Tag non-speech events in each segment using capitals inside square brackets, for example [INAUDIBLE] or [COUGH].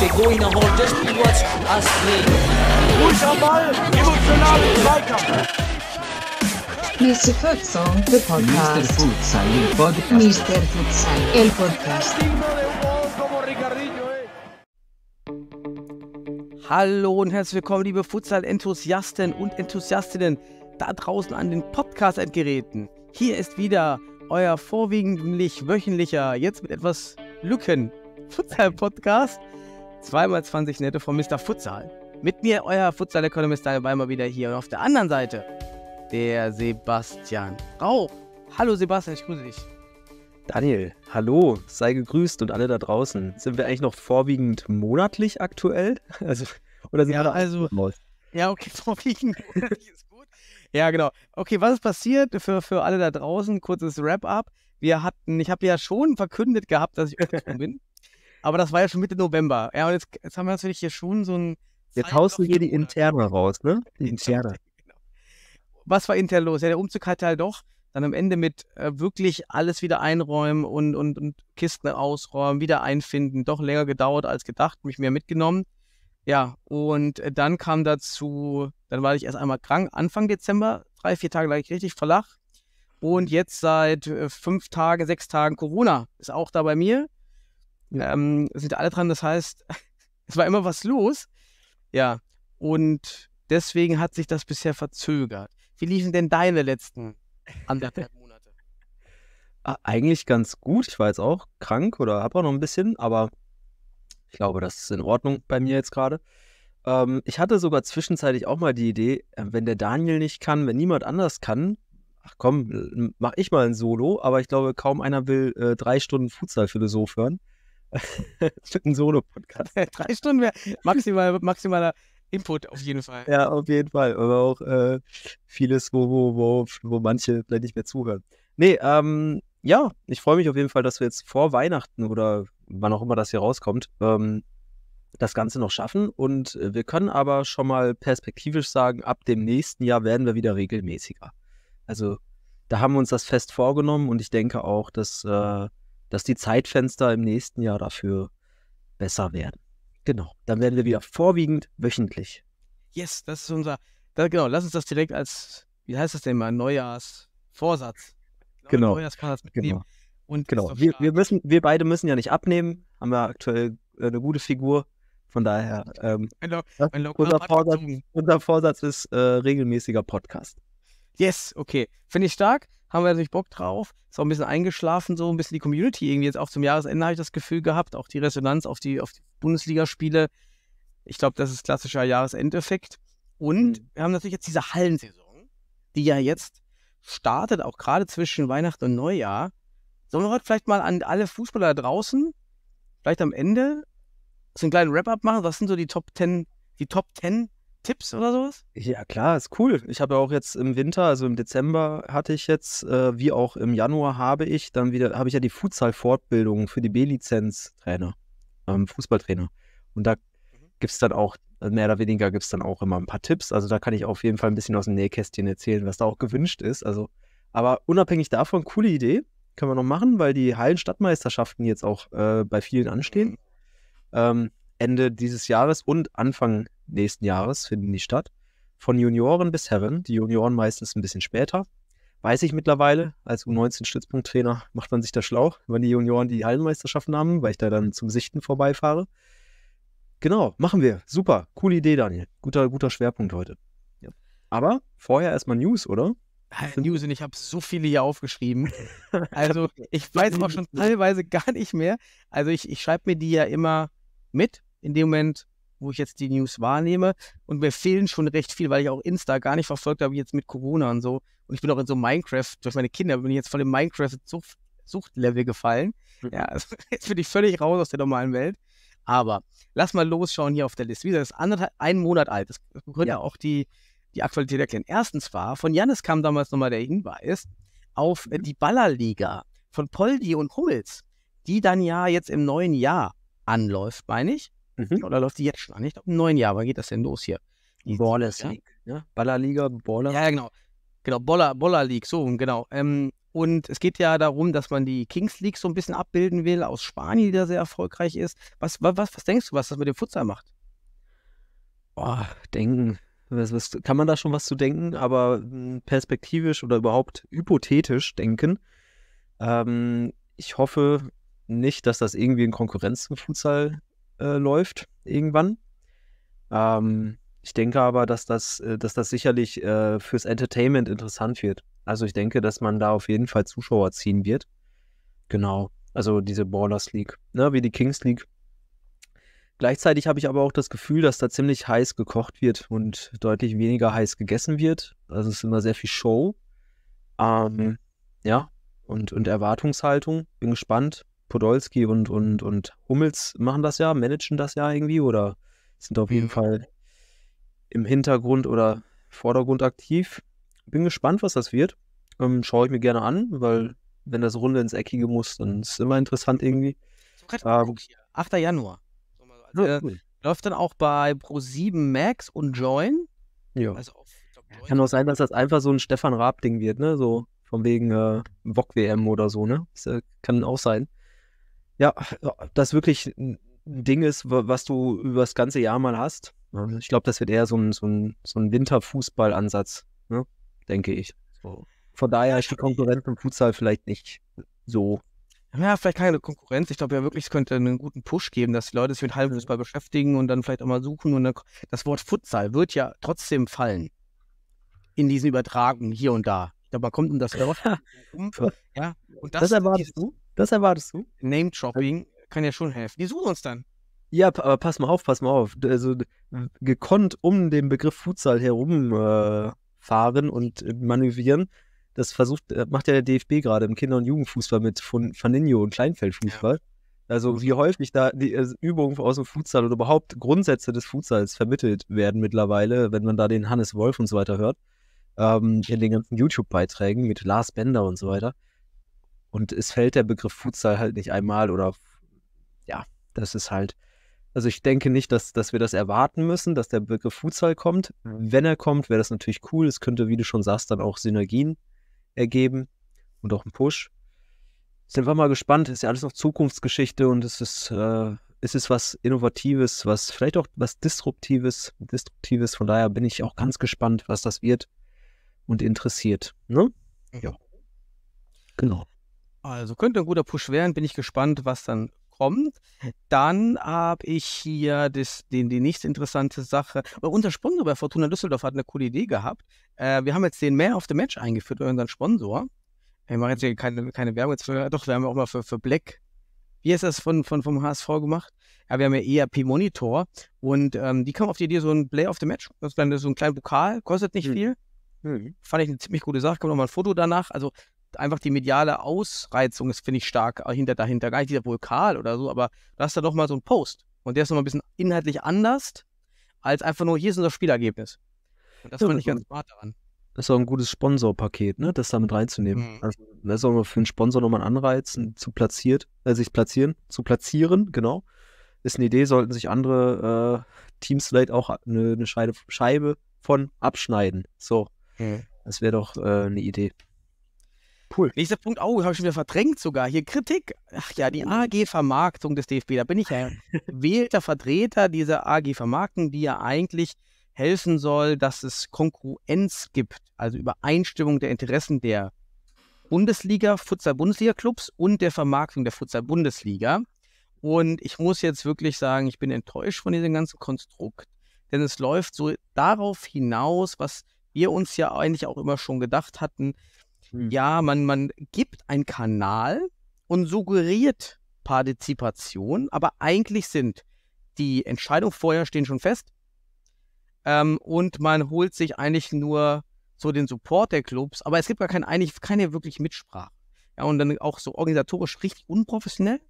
Pegou e não voltou, was as Ruhiger Ball, emotionale Zweikampf. Mr. Futsal, the podcast. Mr. Futsal, el podcast. Mr. Futsal, el podcast. Hallo und herzlich willkommen, liebe Futsal-Enthusiasten und Enthusiastinnen da draußen an den Podcast-Endgeräten. Hier ist wieder euer vorwiegend wöchentlicher, jetzt mit etwas Lücken, Futsal-Podcast. Zweimal 20 Nette von Mr. Futsal. Mit mir euer futsal economist Daniel Beimer wieder hier. Und auf der anderen Seite der Sebastian Rauch. Hallo Sebastian, ich grüße dich. Daniel, hallo, sei gegrüßt und alle da draußen. Sind wir eigentlich noch vorwiegend monatlich aktuell? [LAUGHS] Also, oder sind ja, wir also, los? Ja, okay, [LAUGHS] vorwiegend monatlich ist ja, genau. Okay, was ist passiert für, für alle da draußen? Kurzes Wrap-up. Wir hatten, ich habe ja schon verkündet gehabt, dass ich umgezogen bin. Aber das war ja schon Mitte November. Ja, und jetzt, jetzt haben wir natürlich hier schon so ein. Jetzt haust du hier die Interne raus, ne? Die genau. Interne. [LAUGHS] Was war intern los? Ja, der Umzug hatte halt doch dann am Ende mit äh, wirklich alles wieder einräumen und, und, und Kisten ausräumen, wieder einfinden, doch länger gedauert als gedacht, mich mehr mitgenommen. Ja, und äh, dann kam dazu dann war ich erst einmal krank, Anfang Dezember, drei, vier Tage lag ich richtig flach. Und jetzt seit äh, fünf Tagen, sechs Tagen Corona ist auch da bei mir. Ähm, sind alle dran, das heißt, [LAUGHS] es war immer was los. Ja, und deswegen hat sich das bisher verzögert. Wie liefen denn deine letzten anderthalb [LAUGHS] Monate? Ah, eigentlich ganz gut. Ich war jetzt auch krank oder habe auch noch ein bisschen, aber ich glaube, das ist in Ordnung bei mir jetzt gerade. Ähm, ich hatte sogar zwischenzeitlich auch mal die Idee, äh, wenn der Daniel nicht kann, wenn niemand anders kann, ach komm, äh, mach ich mal ein Solo, aber ich glaube, kaum einer will äh, drei Stunden Futsal-Philosoph hören. [LAUGHS] ein Solo-Podcast. [LAUGHS] drei Stunden wäre maximal, maximaler Input auf jeden Fall. Ja, auf jeden Fall. Aber auch äh, vieles, wo, wo, wo, wo manche vielleicht nicht mehr zuhören. Nee, ähm, ja, ich freue mich auf jeden Fall, dass wir jetzt vor Weihnachten oder wann auch immer das hier rauskommt, ähm, das Ganze noch schaffen. Und äh, wir können aber schon mal perspektivisch sagen, ab dem nächsten Jahr werden wir wieder regelmäßiger. Also da haben wir uns das fest vorgenommen und ich denke auch, dass, äh, dass die Zeitfenster im nächsten Jahr dafür besser werden. Genau, dann werden wir wieder vorwiegend wöchentlich. Yes, das ist unser, da, genau, lass uns das direkt als, wie heißt das denn mal, Neujahrsvorsatz. Genau. Neujahrsvorsatz mitnehmen. Genau. Und genau. Wir, wir, müssen, wir beide müssen ja nicht abnehmen, haben wir aktuell äh, eine gute Figur. Von daher, ähm, ein ein unser, Vorsatz, unser, Vorsatz, ist äh, regelmäßiger Podcast. Yes, okay. Finde ich stark. Haben wir natürlich Bock drauf. Ist auch ein bisschen eingeschlafen, so ein bisschen die Community irgendwie. Jetzt auch zum Jahresende habe ich das Gefühl gehabt, auch die Resonanz auf die, auf die Bundesligaspiele. Ich glaube, das ist klassischer Jahresendeffekt. Und mhm. wir haben natürlich jetzt diese Hallensaison, die ja jetzt startet, auch gerade zwischen Weihnachten und Neujahr. Sollen wir heute vielleicht mal an alle Fußballer draußen, vielleicht am Ende, so einen kleinen Wrap-up machen? Was sind so die Top 10, die Top 10 Tipps oder sowas? Ja, klar, ist cool. Ich habe ja auch jetzt im Winter, also im Dezember hatte ich jetzt, äh, wie auch im Januar habe ich dann wieder, habe ich ja die Futsal-Fortbildung für die B-Lizenz-Trainer, ähm, Fußballtrainer. Und da gibt es dann auch, mehr oder weniger gibt es dann auch immer ein paar Tipps. Also da kann ich auf jeden Fall ein bisschen aus dem Nähkästchen erzählen, was da auch gewünscht ist. Also, aber unabhängig davon, coole Idee. Können wir noch machen, weil die Hallenstadtmeisterschaften jetzt auch äh, bei vielen anstehen. Mhm. Ähm, Ende dieses Jahres und Anfang nächsten Jahres finden die statt. Von Junioren bis Herren, die Junioren meistens ein bisschen später. Weiß ich mittlerweile, als U19-Stützpunkttrainer macht man sich da schlau, wenn die Junioren die Hallenmeisterschaften haben, weil ich da dann zum Sichten vorbeifahre. Genau, machen wir. Super, coole Idee, Daniel. Guter, guter Schwerpunkt heute. Ja. Aber vorher erstmal News, oder? News und ich habe so viele hier aufgeschrieben. [LAUGHS] Also ich weiß auch schon teilweise gar nicht mehr. Also ich, ich schreibe mir die ja immer mit in dem Moment, wo ich jetzt die News wahrnehme. Und mir fehlen schon recht viel, weil ich auch Insta gar nicht verfolgt habe, jetzt mit Corona und so. Und ich bin auch in so Minecraft, durch meine Kinder bin ich jetzt von dem Minecraft-Suchtlevel gefallen. Hm. Ja, also [LAUGHS] jetzt bin ich völlig raus aus der normalen Welt. Aber lass mal losschauen hier auf der Liste. Wie gesagt, das ist anderthalb, ein Monat alt. Das könnte ja. auch die, die Aktualität erklären. Erstens war, von Janis kam damals nochmal der Hinweis auf mhm. die Ballerliga von Poldi und Hummels, die dann ja jetzt im neuen Jahr anläuft, meine ich. Mhm. Oder läuft die jetzt schon an? Ich glaube, im neuen Jahr, wann geht das denn los hier? Die Ballers ja? League, ne? Ballerliga, Baller. Ja, genau. Genau, Baller, Baller League, so, genau. Ähm, und es geht ja darum, dass man die Kings League so ein bisschen abbilden will, aus Spanien, die da sehr erfolgreich ist. Was, was, was denkst du, was das mit dem Futsal macht? Boah, denken. Was, was, kann man da schon was zu denken, aber hm, perspektivisch oder überhaupt hypothetisch denken. Ähm, ich hoffe, nicht, dass das irgendwie in Konkurrenz zum Futsal äh, läuft irgendwann. Ähm, ich denke aber, dass das, äh, dass das sicherlich äh, fürs Entertainment interessant wird. Also ich denke, dass man da auf jeden Fall Zuschauer ziehen wird. Genau. Also diese Ballers League, ne, wie die Kings League. Gleichzeitig habe ich aber auch das Gefühl, dass da ziemlich heiß gekocht wird und deutlich weniger heiß gegessen wird. Also es ist immer sehr viel Show. Ähm, ja, und, und Erwartungshaltung. Bin gespannt. Podolski und, und, und Hummels machen das ja, managen das ja irgendwie oder sind auf jeden mhm. Fall im Hintergrund oder Vordergrund aktiv. Bin gespannt, was das wird. Ähm, Schaue ich mir gerne an, weil wenn das Runde ins Eckige muss, dann ist es immer interessant irgendwie. Ähm, so, ähm, 8. Januar. So, also, ja, äh, cool. Läuft dann auch bei Pro7 Max und Join. Ja. Also auf, glaub, Kann auch sein, dass das einfach so ein Stefan Raab-Ding wird, ne? So von wegen äh, Wok-WM oder so, ne? Das äh, kann auch sein. Ja, das wirklich ein Ding ist, was du über das ganze Jahr mal hast. Ne? Ich glaube, das wird eher so ein, so ein, so ein Winterfußballansatz, ne? denke ich. Von daher ist die Konkurrenz im Futsal vielleicht nicht so. Ja, vielleicht keine Konkurrenz. Ich glaube ja wirklich, es könnte einen guten Push geben, dass die Leute sich mit Halbfußball beschäftigen und dann vielleicht auch mal suchen. Und dann, das Wort Futsal wird ja trotzdem fallen in diesen Übertragungen hier und da. Ich glaube, man kommt um das Wort. [LAUGHS] ja, und das, das erwartest du? Das erwartest du? Name-Dropping äh, kann ja schon helfen. Die suchen uns dann. Ja, aber pass mal auf, pass mal auf. Also gekonnt um den Begriff Futsal herumfahren äh, und äh, manövrieren, das versucht, äh, macht ja der DFB gerade im Kinder- und Jugendfußball mit von Faninho und Kleinfeldfußball. Ja. Also wie häufig da die Übungen aus dem Futsal oder überhaupt Grundsätze des Futsals vermittelt werden mittlerweile, wenn man da den Hannes Wolf und so weiter hört, ähm, in den ganzen YouTube-Beiträgen mit Lars Bender und so weiter. Und es fällt der Begriff Futsal halt nicht einmal oder ja, das ist halt. Also ich denke nicht, dass, dass wir das erwarten müssen, dass der Begriff Futsal kommt. Wenn er kommt, wäre das natürlich cool. Es könnte, wie du schon sagst, dann auch Synergien ergeben und auch einen Push. Sind wir mal gespannt. Ist ja alles noch Zukunftsgeschichte und es ist, äh, es was Innovatives, was vielleicht auch was Disruptives, Disruptives. Von daher bin ich auch ganz gespannt, was das wird und interessiert. Ne? Mhm. Ja. Genau. Also könnte ein guter Push werden, bin ich gespannt, was dann kommt. Dann habe ich hier das, den, die nächste interessante Sache. Äh, unser Sponsor bei Fortuna Düsseldorf hat eine coole Idee gehabt. Äh, wir haben jetzt den Mehr of the Match eingeführt, unseren Sponsor. Wir machen jetzt hier keine, keine Werbung. Jetzt für, doch, wir haben ja auch mal für, für Black, wie ist das von, von, vom HSV gemacht? Ja, wir haben ja ERP Monitor und ähm, die kamen auf die Idee, so ein Play of the Match, das ist so ein kleiner Pokal, kostet nicht mhm. viel. Mhm. Fand ich eine ziemlich gute Sache. Kommt nochmal ein Foto danach. Also einfach die mediale Ausreizung ist, finde ich, stark äh, hinter, dahinter. Gar nicht dieser Vulkan oder so, aber du hast da doch mal so einen Post. Und der ist nochmal ein bisschen inhaltlich anders, als einfach nur, hier ist unser Spielergebnis. Und das ja, fand ich ganz smart daran. Das ist auch ein gutes Sponsorpaket, ne? Das mit reinzunehmen. Mhm. Also, das ist auch für einen Sponsor nochmal ein Anreiz, zu platziert, äh, sich platzieren, zu platzieren, genau. Ist eine Idee, sollten sich andere äh, Teams vielleicht auch eine, eine Scheibe, Scheibe von abschneiden. So. Mhm. Das wäre doch äh, eine Idee. Cool. Nächster Punkt, oh, habe ich schon wieder verdrängt sogar. Hier Kritik. Ach ja, die oh. AG-Vermarktung des DFB. Da bin ich ja [LAUGHS] wählter Vertreter dieser AG-Vermarktung, die ja eigentlich helfen soll, dass es Konkurrenz gibt, also Übereinstimmung der Interessen der Bundesliga, Futsal-Bundesliga-Clubs und der Vermarktung der Futsal-Bundesliga. Und ich muss jetzt wirklich sagen, ich bin enttäuscht von diesem ganzen Konstrukt, denn es läuft so darauf hinaus, was wir uns ja eigentlich auch immer schon gedacht hatten, hm. Ja, man, man gibt einen Kanal und suggeriert Partizipation, aber eigentlich sind die Entscheidungen vorher stehen schon fest ähm, und man holt sich eigentlich nur so den Support der Clubs, aber es gibt gar kein, eigentlich keine wirklich Mitsprache. Ja, und dann auch so organisatorisch richtig unprofessionell.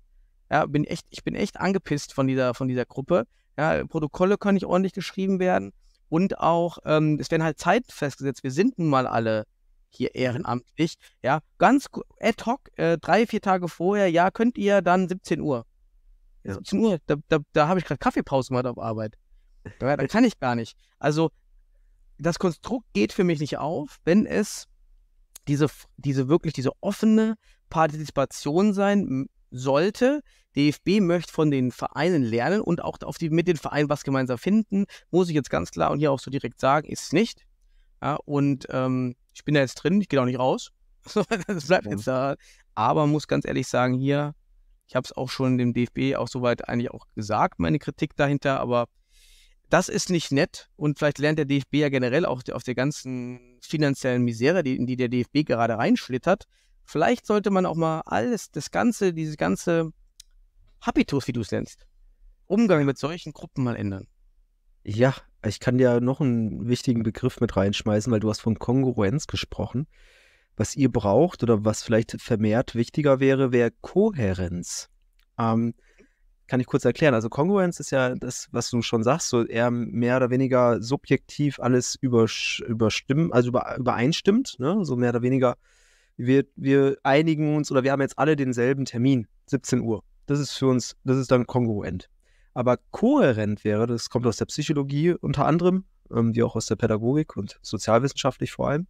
Ja, bin echt, ich bin echt angepisst von dieser, von dieser Gruppe. Ja, Protokolle können nicht ordentlich geschrieben werden. Und auch, ähm, es werden halt Zeiten festgesetzt. Wir sind nun mal alle hier ehrenamtlich. Ja, ganz ad hoc, äh, drei, vier Tage vorher, ja, könnt ihr dann 17 Uhr. Ja. 17 Uhr, da, da, da habe ich gerade Kaffeepause gemacht auf Arbeit. Da, da [LAUGHS] kann ich gar nicht. Also, das Konstrukt geht für mich nicht auf, wenn es diese, diese wirklich diese offene Partizipation sein sollte. DFB möchte von den Vereinen lernen und auch auf die, mit den Vereinen was gemeinsam finden, muss ich jetzt ganz klar und hier auch so direkt sagen, ist es nicht. Ja, und ähm, ich bin da jetzt drin, ich gehe auch nicht raus. [LAUGHS] das bleibt jetzt da. Aber muss ganz ehrlich sagen, hier, ich habe es auch schon dem DFB auch soweit eigentlich auch gesagt, meine Kritik dahinter, aber das ist nicht nett und vielleicht lernt der DFB ja generell auch auf der ganzen finanziellen Misere, die, in die der DFB gerade reinschlittert. Vielleicht sollte man auch mal alles, das Ganze, dieses ganze Habitus, wie du es nennst, Umgang mit solchen Gruppen mal ändern. Ja, ich kann dir noch einen wichtigen Begriff mit reinschmeißen, weil du hast von Kongruenz gesprochen. Was ihr braucht oder was vielleicht vermehrt wichtiger wäre, wäre Kohärenz. Ähm, kann ich kurz erklären. Also Kongruenz ist ja das, was du schon sagst, so eher mehr oder weniger subjektiv alles überstimmen, also übereinstimmt, ne? so mehr oder weniger. Wir, wir einigen uns oder wir haben jetzt alle denselben Termin, 17 Uhr. Das ist für uns, das ist dann kongruent aber kohärent wäre, das kommt aus der Psychologie unter anderem, ähm, wie auch aus der Pädagogik und sozialwissenschaftlich vor allem,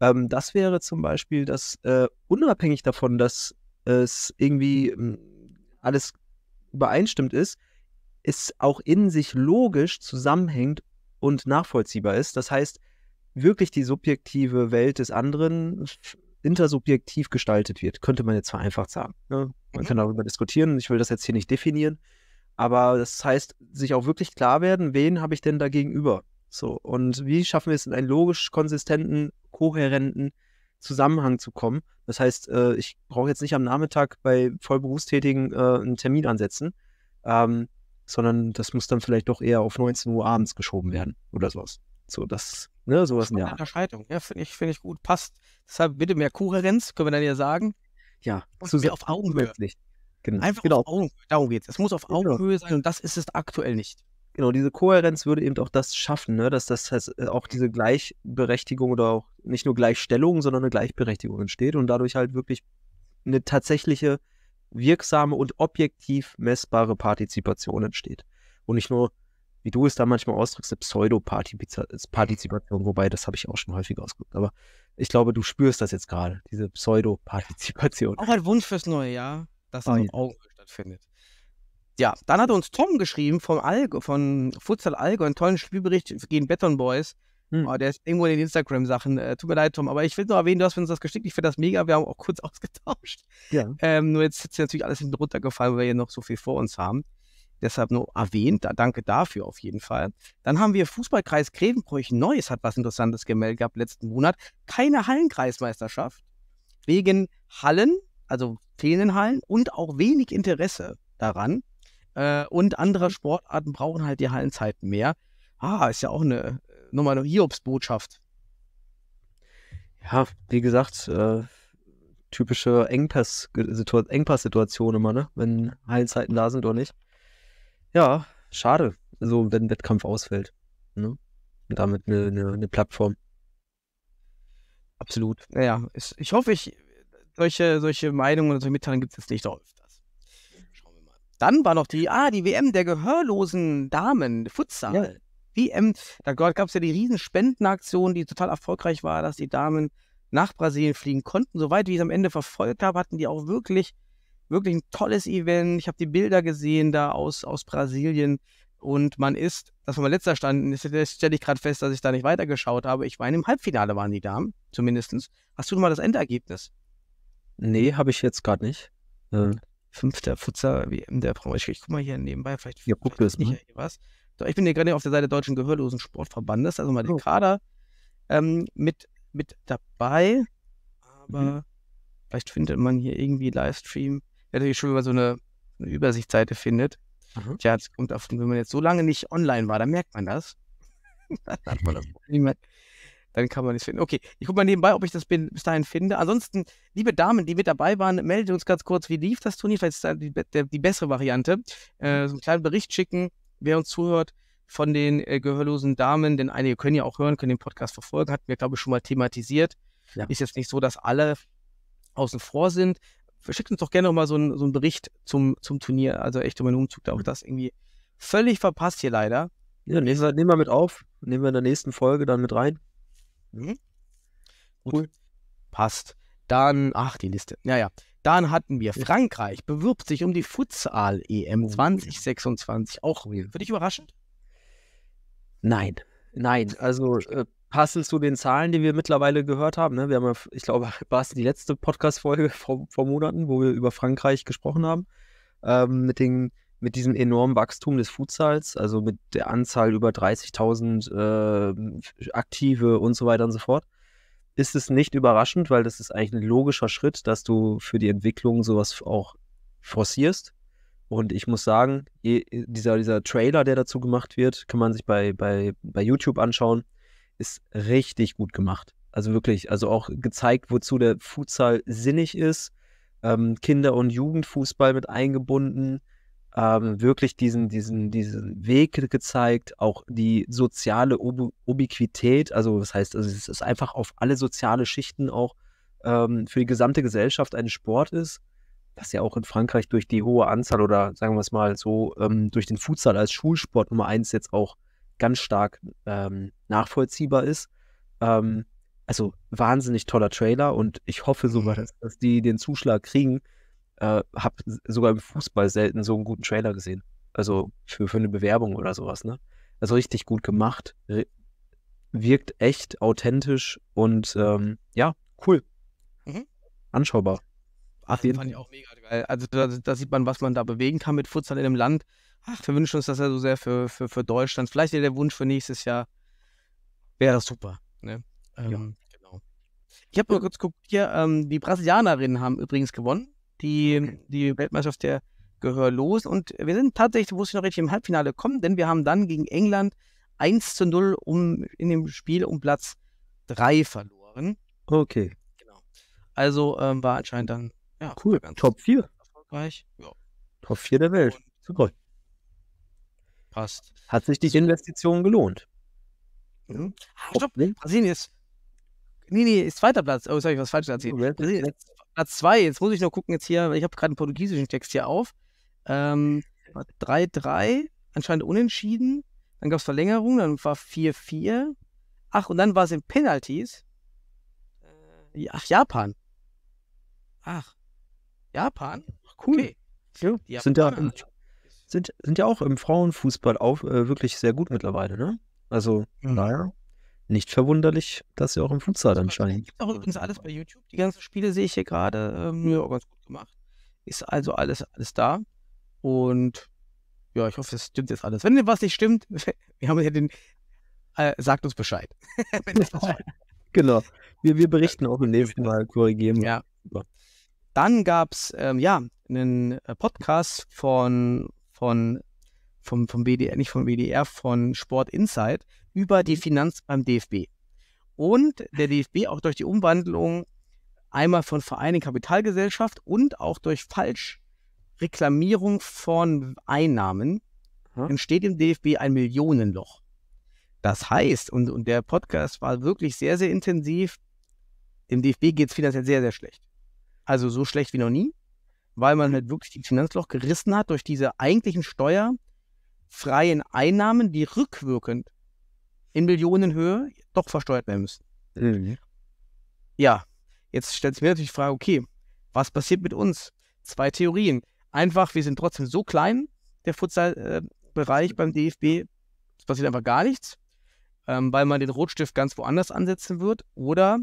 ähm, das wäre zum Beispiel, dass äh, unabhängig davon, dass es irgendwie mh, hm, alles übereinstimmt ist, es auch in sich logisch zusammenhängt und nachvollziehbar ist. Das heißt, wirklich die subjektive Welt des anderen intersubjektiv gestaltet wird, könnte man jetzt vereinfacht sagen. Ne? Man mhm. kann darüber diskutieren. Ich will das jetzt hier nicht definieren. Aber das heißt, sich auch wirklich klar werden, wen habe ich denn da gegenüber? So, und wie schaffen wir es in einen logisch konsistenten, kohärenten Zusammenhang zu kommen? Das heißt, äh, ich brauche jetzt nicht am Nachmittag bei Vollberufstätigen äh, einen Termin ansetzen, ähm, sondern das muss dann vielleicht doch eher auf 19 Uhr abends geschoben werden oder sowas. So, das, ne, sowas in der Unterscheidung, ja, finde ich, finde ich gut, passt. Deshalb bitte mehr Kohärenz, können wir dann ja sagen. Ja, und sehr auf Augenhöhe. Nicht. Genau. Einfach genau. auf Augenhöhe. Darum geht Es Es muss auf genau. Augenhöhe genau. sein und das ist es aktuell nicht. Genau, diese Kohärenz würde eben auch das schaffen, ne? dass das heißt, äh, auch diese Gleichberechtigung oder auch nicht nur Gleichstellung, sondern eine Gleichberechtigung entsteht und dadurch halt wirklich eine tatsächliche, wirksame und objektiv messbare Partizipation entsteht. Und nicht nur, wie du es da manchmal ausdrückst, eine Pseudo-Partizipation, äh, wobei das habe ich auch schon häufig ausgedrückt, aber ich glaube, du spürst das jetzt gerade, diese Pseudo-Partizipation. Auch ein Wunsch fürs neue Jahr dass das oh, ah, auf Augenhöhe stattfindet. Ja, dann hat uns Tom geschrieben vom Algo, von Futsal Algo, einen tollen Spielbericht gegen Beton Boys. Hm. Oh, der ist irgendwo in den Instagram-Sachen. Äh, tut mir leid, Tom, aber ich will nur erwähnen, du hast uns das geschickt. Ich finde das mega. Wir haben auch kurz [LAUGHS] ausgetauscht. Ja. Ähm, nur jetzt ist natürlich alles hinten runtergefallen, weil wir hier noch so viel vor uns haben. Deshalb nur erwähnt. Danke dafür auf jeden Fall. Dann haben wir Fußballkreis Grevenbruch Neues hat was Interessantes gemeldet gehabt letzten Monat. Keine Hallenkreismeisterschaft. Wegen Hallen also fehlenden Hallen und auch wenig Interesse daran. Äh, und andere mhm. Sportarten brauchen halt die Hallenzeiten mehr. Ah, ist ja auch eine äh, nochmal eine Hiobsbotschaft. Ja, wie gesagt, äh, typische äh, Engpass-Situation Engpass immer, ne? Wenn Hallenzeiten da sind oder nicht. Ja, schade, so wenn ein Wettkampf ausfällt. Ne? Und damit eine, eine, eine Plattform. Absolut. Naja, ich hoffe, ich solche, solche Meinungen und solche Mitteilungen gibt es jetzt nicht so öfters. Schauen wir mal. Dann war noch die, ah, die WM der gehörlosen Damen, Futsal. Ja. WM, da gab es ja die riesen Spendenaktion, die total erfolgreich war, dass die Damen nach Brasilien fliegen konnten. Soweit wie ich es am Ende verfolgt habe, hatten die auch wirklich, wirklich ein tolles Event. Ich habe die Bilder gesehen da aus, aus Brasilien. Und man ist, das war mein letzter Stand, jetzt stelle ich gerade fest, dass ich da nicht weitergeschaut habe. Ich meine, im Halbfinale waren die Damen, zumindest. Hast du noch mal das Endergebnis? Nee, habe ich jetzt gerade nicht. Äh, Fünfter Futzer WM der Frauen. Ich, ich guck mal hier nebenbei, vielleicht, ja, guck vielleicht nicht hier was. So, ich bin hier gerade auf der Seite Deutschen Gehörlosen Sportverbandes, also mal den oh. Kader ähm, mit, mit dabei. Aber mhm. vielleicht findet man hier irgendwie Livestream. Ja, natürlich schon wenn man so eine, eine Übersichtsseite findet. Mhm. Tja, das kommt davon, wenn man jetzt so lange nicht online war, dann merkt man das. dann hat man das [LAUGHS] dann kann man es finden. Okay, ich gucke mal nebenbei, ob ich das bis dahin finde. Ansonsten, liebe Damen, die mit dabei waren, meldet uns ganz kurz, wie lief das Turnier? Vielleicht ist das die, die, die bessere Variante. Äh, so einen kleinen Bericht schicken, wer uns zuhört von den äh, gehörlosen Damen, denn einige können ja auch hören, können den Podcast verfolgen, hatten wir, glaube ich, schon mal thematisiert. Ja. Ist jetzt nicht so, dass alle außen vor sind. Schickt uns doch gerne noch mal so einen, so einen Bericht zum, zum Turnier, also echt um einen Umzug, da auch das irgendwie völlig verpasst hier leider. Ja, nehmen wir mit auf, nehmen wir in der nächsten Folge dann mit rein. Mhm. Cool. Passt. Dann, ach, die Liste. Naja. Dann hatten wir Frankreich, bewirbt sich um die Futsal-EM 2026. Auch für dich überraschend? Nein, nein. Also äh, passend zu den Zahlen, die wir mittlerweile gehört haben. Ne? Wir haben, ich glaube, [LAUGHS] war es die letzte Podcast-Folge vor, vor, Monaten, wo wir über Frankreich gesprochen haben. Ähm, mit den mit diesem enormen Wachstum des Futsals, also mit der Anzahl über 30.000 äh, Aktive und so weiter und so fort, ist es nicht überraschend, weil das ist eigentlich ein logischer Schritt, dass du für die Entwicklung sowas auch forcierst. Und ich muss sagen, dieser, dieser Trailer, der dazu gemacht wird, kann man sich bei, bei, bei YouTube anschauen, ist richtig gut gemacht. Also wirklich, also auch gezeigt, wozu der Futsal sinnig ist. Ähm, Kinder- und Jugendfußball mit eingebunden ähm, wirklich diesen, diesen, diesen Weg gezeigt, auch die soziale Ob Ubiquität, also das heißt, also es ist einfach auf alle soziale Schichten auch ähm, für die gesamte Gesellschaft ein Sport ist, was ja auch in Frankreich durch die hohe Anzahl oder sagen wir es mal so, ähm, durch den Futsal als Schulsport Nummer eins jetzt auch ganz stark ähm, nachvollziehbar ist. Ähm, also wahnsinnig toller Trailer und ich hoffe so, mhm. dass die den Zuschlag kriegen, äh, habe sogar im Fußball selten so einen guten Trailer gesehen. Also für, für eine Bewerbung oder sowas, ne? Also richtig gut gemacht. Wirkt echt authentisch und ähm, ja, cool. Mhm. Anschaubar. Ach, das fand ich auch mega geil. Also da, da, sieht man, was man da bewegen kann mit Futsal in einem Land. Ach, wir wünschen uns das ja so sehr für, für, für Deutschland. Vielleicht der Wunsch für nächstes Jahr. Wäre das super. Ne? Ähm, ja. genau. Ich habe mal kurz geguckt, hier, ähm, die Brasilianerinnen haben übrigens gewonnen die, okay. die Weltmeisterschaft der Gehör los. Und wir sind tatsächlich, wusste ich noch richtig, im Halbfinale kommen, denn wir haben dann gegen England 1 zu 0 um, in dem Spiel um Platz 3 verloren. Okay. Genau. Also ähm, war anscheinend dann ja, cool. Top 4. Erfolgreich. Ja. Top 4 der Welt. Und Super. Passt. Hat sich die also Investition gelohnt? Mhm. Ah, stopp, Brasilien ist. Nee, nee, ist zweiter Platz. Oh, sorry, was falsch erzählt. Brasilien ist Platz 2, jetzt muss ich noch gucken, jetzt hier, ich habe gerade einen portugiesischen Text hier auf. 3-3, ähm, anscheinend unentschieden. Dann gab es Verlängerung, dann war 4-4. Ach, und dann war es in Penalties. Äh. Ach, Japan. Ach, Japan? Cool. Okay. Ja, Japan. sind, ja im, sind, sind ja auch im Frauenfußball auch äh, wirklich sehr gut mittlerweile, ne? Also, mhm. naja nicht verwunderlich, dass sie auch im Futsal also anscheinend. Gibt auch übrigens alles bei YouTube. Die ganzen Spiele sehe ich hier gerade. Ähm, ja, ganz gut gemacht. Ist also alles, alles da. Und ja, ich hoffe, es stimmt jetzt alles. Wenn was nicht stimmt, [LAUGHS] wir haben ja den, äh, sagt uns Bescheid. [LAUGHS] [LAUGHS] genau. Wir, wir berichten auch im nächsten Mal, korrigieren. Ja. Dann gab es, ähm, ja, einen äh, Podcast von, von vom, vom WDR, nicht vom WDR, von Sport Insight über die Finanz beim DFB. Und der DFB auch durch die Umwandlung einmal von Verein in Kapitalgesellschaft und auch durch Falschreklamierung von Einnahmen hm? entsteht im DFB ein Millionenloch. Das heißt, und, und der Podcast war wirklich sehr, sehr intensiv, dem DFB geht es finanziell sehr, sehr schlecht. Also so schlecht wie noch nie, weil man halt wirklich die Finanzloch gerissen hat durch diese eigentlichen steuerfreien Einnahmen, die rückwirkend in Millionenhöhe doch versteuert werden müssen. Mhm. Ja, jetzt stellt sich mir natürlich die Frage, okay, was passiert mit uns? Zwei Theorien. Einfach, wir sind trotzdem so klein, der Futsal-Bereich äh, beim DFB, es passiert einfach gar nichts, ähm, weil man den Rotstift ganz woanders ansetzen wird. Oder,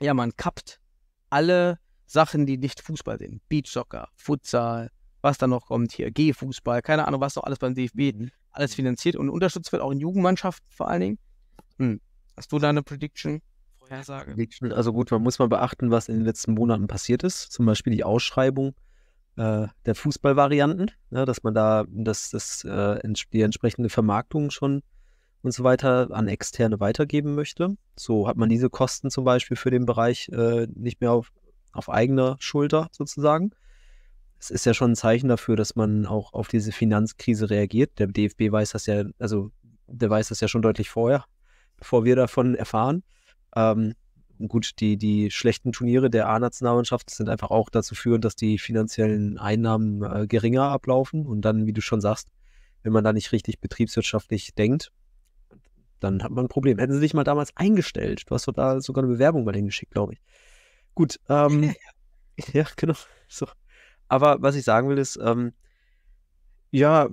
ja, man kappt alle Sachen, die nicht Fußball sind. Beachsoccer, Futsal, was da noch kommt hier, G-Fußball, keine Ahnung, was noch alles beim DFB mhm alles finanziert und unterstützt wird, auch in Jugendmannschaften vor allen Dingen. Hm. Hast du da eine Prediction? Vorhersage? also gut, man muss mal beachten, was in den letzten Monaten passiert ist. Zum Beispiel die Ausschreibung äh, der Fußballvarianten, ne, dass man da dass, das, äh, die entsprechende Vermarktung schon und so weiter an Externe weitergeben möchte. So hat man diese Kosten zum Beispiel für den Bereich äh, nicht mehr auf, auf eigener Schulter sozusagen es ist ja schon ein Zeichen dafür, dass man auch auf diese Finanzkrise reagiert. Der DFB weiß das ja, also der weiß das ja schon deutlich vorher, bevor wir davon erfahren. Ähm, gut, die, die schlechten Turniere der A-Nationalmannschaft sind einfach auch dazu führend, dass die finanziellen Einnahmen äh, geringer ablaufen. Und dann, wie du schon sagst, wenn man da nicht richtig betriebswirtschaftlich denkt, dann hat man ein Problem. Hätten sie dich mal damals eingestellt. Du hast doch da sogar eine Bewerbung mal hingeschickt, glaube ich. Gut, ähm, [LAUGHS] [LAUGHS] ja, genau. So. Aber was ich sagen will, ist, ähm, ja,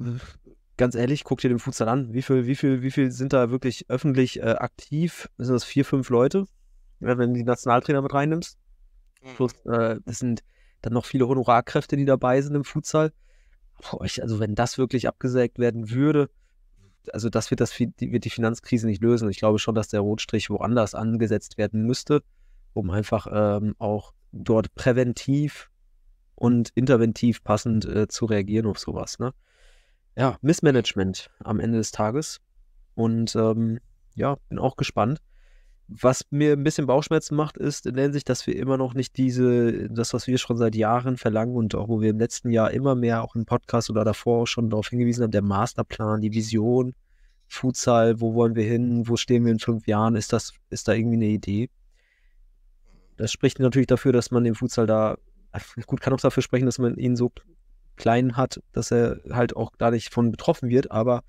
ganz ehrlich, guck dir den Futsal an. Wie viel, wie viel, wie viel sind da wirklich öffentlich äh, aktiv? Sind das vier, fünf Leute? Wenn du die Nationaltrainer mit reinnimmst. Mhm. Plus, äh, das sind dann noch viele Honorarkräfte, die dabei sind im Futsal. Boah, ich, also, wenn das wirklich abgesägt werden würde, also das wird, das die, wird die Finanzkrise nicht lösen. Ich glaube schon, dass der Rotstrich woanders angesetzt werden müsste, um einfach ähm, auch dort präventiv und interventiv passend äh, zu reagieren auf sowas. Ne? Ja, Missmanagement am Ende des Tages. Und ähm, ja, bin auch gespannt. Was mir ein bisschen Bauchschmerzen macht, ist in der Hinsicht, dass wir immer noch nicht diese, das, was wir schon seit Jahren verlangen und auch wo wir im letzten Jahr immer mehr auch im Podcast oder davor schon darauf hingewiesen haben, der Masterplan, die Vision, Futsal, wo wollen wir hin, wo stehen wir in fünf Jahren, ist das, ist da irgendwie eine Idee? Das spricht natürlich dafür, dass man den Futsal da gut, kann auch dafür sprechen, dass man ihn so klein hat, dass er halt auch dadurch von betroffen wird, aber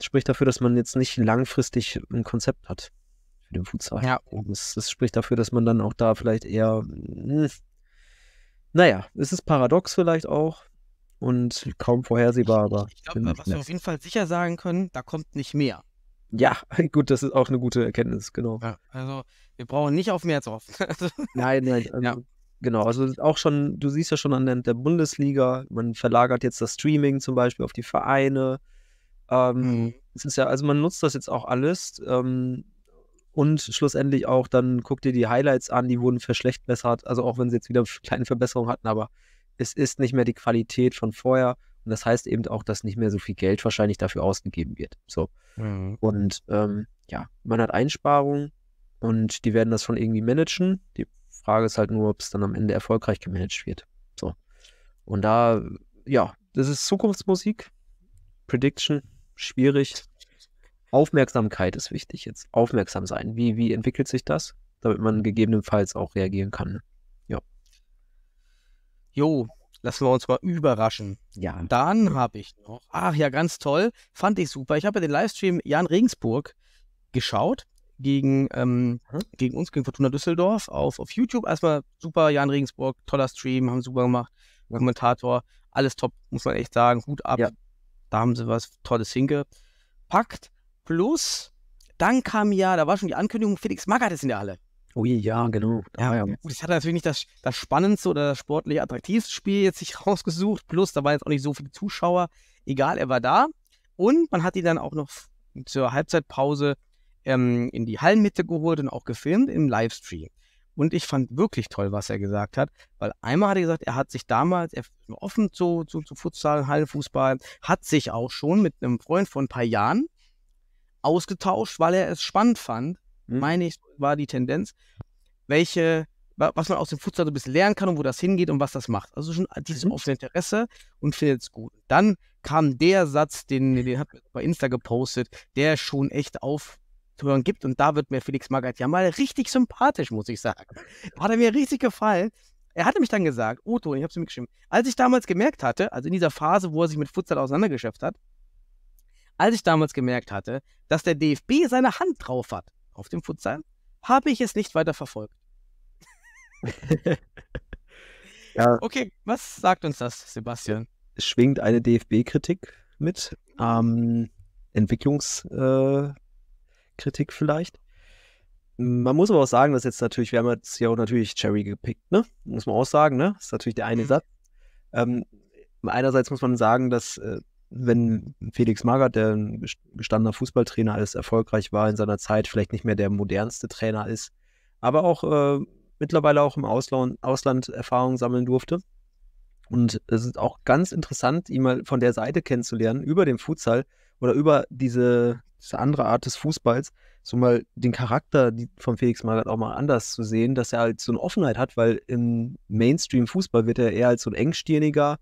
spricht dafür, dass man jetzt nicht langfristig ein Konzept hat für den Futsal. Ja. Das, das, spricht dafür, dass man dann auch da vielleicht eher, hm, naja, es ist paradox vielleicht auch und kaum vorhersehbar, aber. Ich, ich glaube, was wir auf jeden Fall sicher sagen können, da kommt nicht mehr. Ja, [LAUGHS] gut, das ist auch eine gute Erkenntnis, genau. Ja, also wir brauchen nicht auf mehr zu hoffen. [LAUGHS] Also, nein, nein. Also, ja. Genau, also auch schon, du siehst ja schon an der Bundesliga, man verlagert jetzt das Streaming zum Beispiel auf die Vereine. Ähm, mhm. Es ist ja, also man nutzt das jetzt auch alles ähm, und schlussendlich auch, dann guck dir die Highlights an, die wurden verschlechtbessert, also auch wenn sie jetzt wieder kleine Verbesserungen hatten, aber es ist nicht mehr die Qualität von vorher und das heißt eben auch, dass nicht mehr so viel Geld wahrscheinlich dafür ausgegeben wird. So. Mhm. Und ähm, ja, man hat Einsparungen und die werden das schon irgendwie managen. Die Frage ist halt nur, ob es dann am Ende erfolgreich gemanagt wird. So. Und da, ja, das ist Zukunftsmusik. Prediction, schwierig. Aufmerksamkeit ist wichtig jetzt. Aufmerksam sein. Wie, wie entwickelt sich das, damit man gegebenenfalls auch reagieren kann? Ja. Jo, lassen wir uns mal überraschen. Ja. Dann habe ich noch, ach ja, ganz toll, fand ich super. Ich habe ja den Livestream Jan Regensburg geschaut gegen, ähm, mhm. gegen uns, gegen Fortuna Düsseldorf auf, auf YouTube. Erstmal super, Jan Regensburg, toller Stream, haben super gemacht. Ja. Kommentator, alles top, muss man echt sagen. Hut ab. Ja. Da haben sie was Tolles hingepackt. Plus, dann kam ja, da war schon die Ankündigung, Felix Magath ist in der Halle. Oh ja, genau. Ja, ja. Gut, ich hatte natürlich nicht das, das spannendste oder das sportlich attraktivste Spiel jetzt sich [LAUGHS] rausgesucht. Plus, da waren jetzt auch nicht so viele Zuschauer. Egal, er war da. Und man hat ihn dann auch noch zur Halbzeitpause ähm, in die Hallenmitte geholt und auch gefilmt im Livestream. Und ich fand wirklich toll, was er gesagt hat, weil einmal hat er gesagt, er hat sich damals, er war offen zu, zu, zu Futsal, Hallenfußball, hat sich auch schon mit einem Freund von ein paar Jahren ausgetauscht, weil er es spannend fand, hm. meine ich, war die Tendenz, welche, was man aus dem Futsal so ein bisschen lernen kann und wo das hingeht und was das macht. Also schon dieses mhm. offene Interesse und findet es gut. Dann kam der Satz, den, den hat er bei Insta gepostet, der schon echt auf, zu hören gibt. Und da wird mir Felix Magath ja mal richtig sympathisch, muss ich sagen. Da Hat er mir richtig gefallen. Er hatte mich dann gesagt, Otto, ich habe es ihm geschrieben, als ich damals gemerkt hatte, also in dieser Phase, wo er sich mit Futsal auseinandergeschäft hat, als ich damals gemerkt hatte, dass der DFB seine Hand drauf hat auf dem Futsal, habe ich es nicht weiter verfolgt. [LAUGHS] ja. Okay, was sagt uns das, Sebastian? Es schwingt eine DFB-Kritik mit. Ähm, Entwicklungs- äh Kritik vielleicht. Man muss aber auch sagen, dass jetzt natürlich, wir haben jetzt hier auch natürlich Cherry gepickt, ne? Muss man auch sagen, ne? Das ist natürlich der eine mhm. Satz. Ähm, einerseits muss man sagen, dass äh, wenn Felix Magath, der ein gestandener Fußballtrainer ist, erfolgreich war in seiner Zeit, vielleicht nicht mehr der modernste Trainer ist, aber auch äh, mittlerweile auch im Ausland, Ausland Erfahrungen sammeln durfte. Und es ist auch ganz interessant, ihn mal von der Seite kennenzulernen, über den Futsal, oder über diese, diese andere Art des Fußballs, so mal den Charakter von Felix Magath auch mal anders zu sehen, dass er halt so eine Offenheit hat, weil im Mainstream-Fußball wird er eher als so ein engstirniger,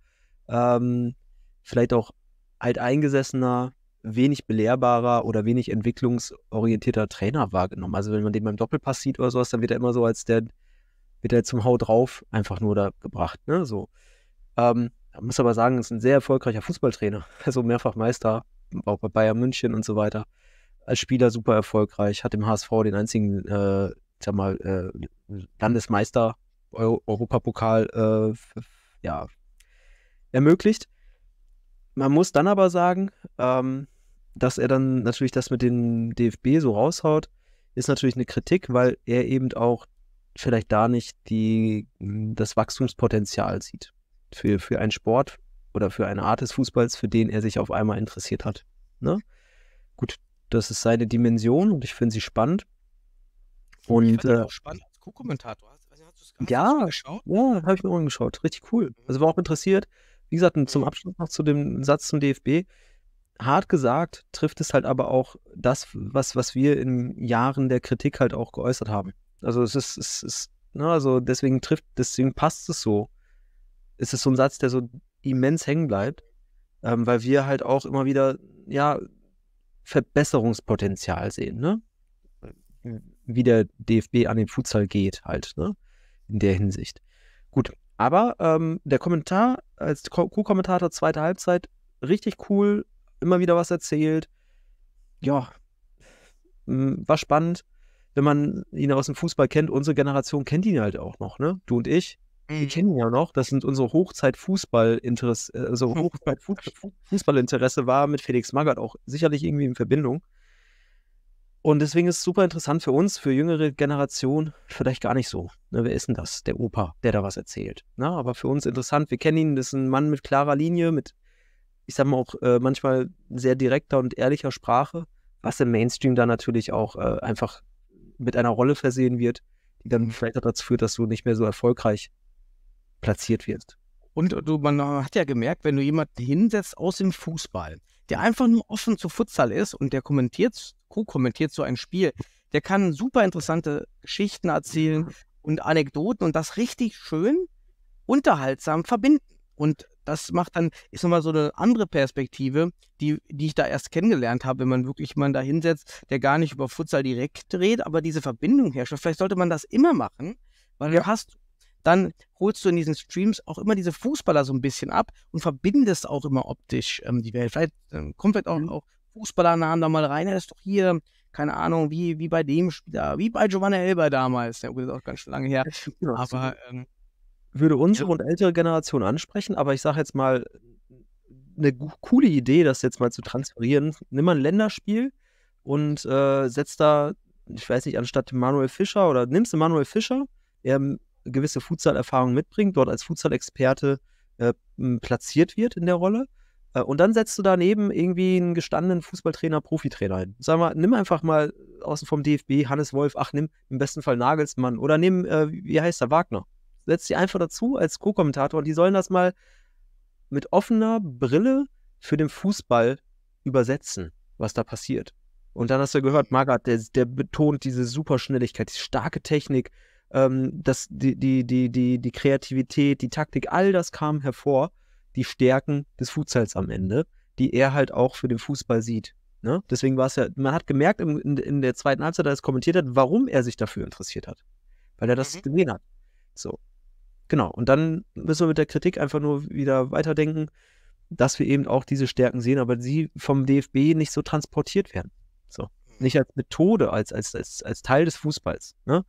ähm, vielleicht auch alteingesessener, wenig belehrbarer oder wenig entwicklungsorientierter Trainer wahrgenommen. Also wenn man den beim Doppelpass sieht oder sowas, dann wird er immer so als der, wird er zum Hau drauf einfach nur da gebracht. Ne? So. Ähm, man muss aber sagen, ist ein sehr erfolgreicher Fußballtrainer, [LAUGHS] also mehrfach Meister auch bei Bayern München und so weiter. Als Spieler super erfolgreich, hat im HSV den einzigen, äh, sag mal, äh, Landesmeister Euro Europapokal äh, ja, ermöglicht. Man muss dann aber sagen, ähm, dass er dann natürlich das mit dem DFB so raushaut, ist natürlich eine Kritik, weil er eben auch vielleicht da nicht die, das Wachstumspotenzial sieht für, für einen Sport, oder für eine Art des Fußballs, für den er sich auf einmal interessiert hat. Ne? Gut, das ist seine Dimension und ich finde sie spannend. Und, ich fand äh, auch spannend als Co-Kommentator. ja, ja, habe ich mir angeschaut. Richtig cool. Mhm. Also war auch interessiert. Wie gesagt, zum mhm. Abschluss noch zu dem Satz zum DFB. Hart gesagt, trifft es halt aber auch das, was, was wir in Jahren der Kritik halt auch geäußert haben. Also es ist, es ist, ne, also deswegen trifft, deswegen passt es so. Es ist so ein Satz, der so immens hängen bleibt, ähm, weil wir halt auch immer wieder, ja, Verbesserungspotenzial sehen, ne? Wie der DFB an den Futsal geht, halt, ne? In der Hinsicht. Gut, aber ähm, der Kommentar als Co-Kommentator zweite Halbzeit, richtig cool, immer wieder was erzählt. Ja, hm, war spannend, wenn man ihn aus dem Fußball kennt. Unsere Generation kennt ihn halt auch noch, ne? Du und ich, Mhm. Wir kennen ja noch, das sind unsere äh, also [LAUGHS] Hochzeit fußball interesse also Hochzeit fußball interesse war mit Felix Magath auch sicherlich irgendwie in Verbindung. Und deswegen ist es super interessant für uns, für jüngere Generationen vielleicht gar nicht so. Ne, wer ist denn das? Der Opa, der da was erzählt. Na, ne? aber für uns interessant, wir kennen ihn, das ist ein Mann mit klarer Linie, mit, ich sag mal auch äh, manchmal sehr direkter und ehrlicher Sprache, was im Mainstream dann natürlich auch äh, einfach mit einer Rolle versehen wird, die dann mhm. vielleicht dazu führt, dass du nicht mehr so erfolgreich platziert wirst. Und du, man äh, hat ja gemerkt, wenn du jemanden hinsetzt aus dem Fußball, der mhm. einfach nur offen zu Futsal ist und der kommentiert, co-kommentiert so ein Spiel, der kann super interessante Geschichten erzählen mhm. und Anekdoten und das richtig schön unterhaltsam verbinden. Und das macht dann, ist nochmal so eine andere Perspektive, die, die ich da erst kennengelernt habe, wenn man wirklich jemanden da hinsetzt, der gar nicht über Futsal direkt redet, aber diese Verbindung herrscht. Vielleicht sollte man das immer machen, weil ja. du hast dann holst du in diesen Streams auch immer diese Fußballer so ein bisschen ab und verbindest auch immer optisch ähm, die Welt. Vielleicht ähm, kommt vielleicht auch, mhm. auch Fußballernamen da mal rein. Er ist doch hier, keine Ahnung, wie, wie bei dem Spieler, wie bei Giovanna Elber damals. Der gut, ist auch ganz schön lange her. Genau, aber. Ähm, würde unsere und ältere Generation ansprechen, aber ich sage jetzt mal, eine coole Idee, das jetzt mal zu transferieren. Nimm mal ein Länderspiel und äh, setz da, ich weiß nicht, anstatt Manuel Fischer oder nimmst du Manuel Fischer, der gewisse Futsal-Erfahrung mitbringt, dort als Futsal-Experte äh, platziert wird in der Rolle. Äh, und dann setzt du daneben irgendwie einen gestandenen Fußballtrainer, Profitrainer hin. Sag mal, nimm einfach mal außen vom DFB Hannes Wolf, ach, nimm im besten Fall Nagelsmann oder nimm, äh, wie heißt er, Wagner. Setz die einfach dazu als Co-Kommentator und die sollen das mal mit offener Brille für den Fußball übersetzen, was da passiert. Und dann hast du gehört, Magath, der, der betont diese Superschnelligkeit, die starke Technik, ähm, das, die, die, die, die, die Kreativität, die Taktik, all das kam hervor, die Stärken des Futsals am Ende, die er halt auch für den Fußball sieht. Ne? Deswegen war es ja, man hat gemerkt in, in der zweiten Halbzeit, als er es kommentiert hat, warum er sich dafür interessiert hat. Weil er das mhm. gesehen hat. So. Genau. Und dann müssen wir mit der Kritik einfach nur wieder weiterdenken, dass wir eben auch diese Stärken sehen, aber sie vom DFB nicht so transportiert werden. So. Mhm. Nicht als Methode, als, als, als, als Teil des Fußballs. Ne?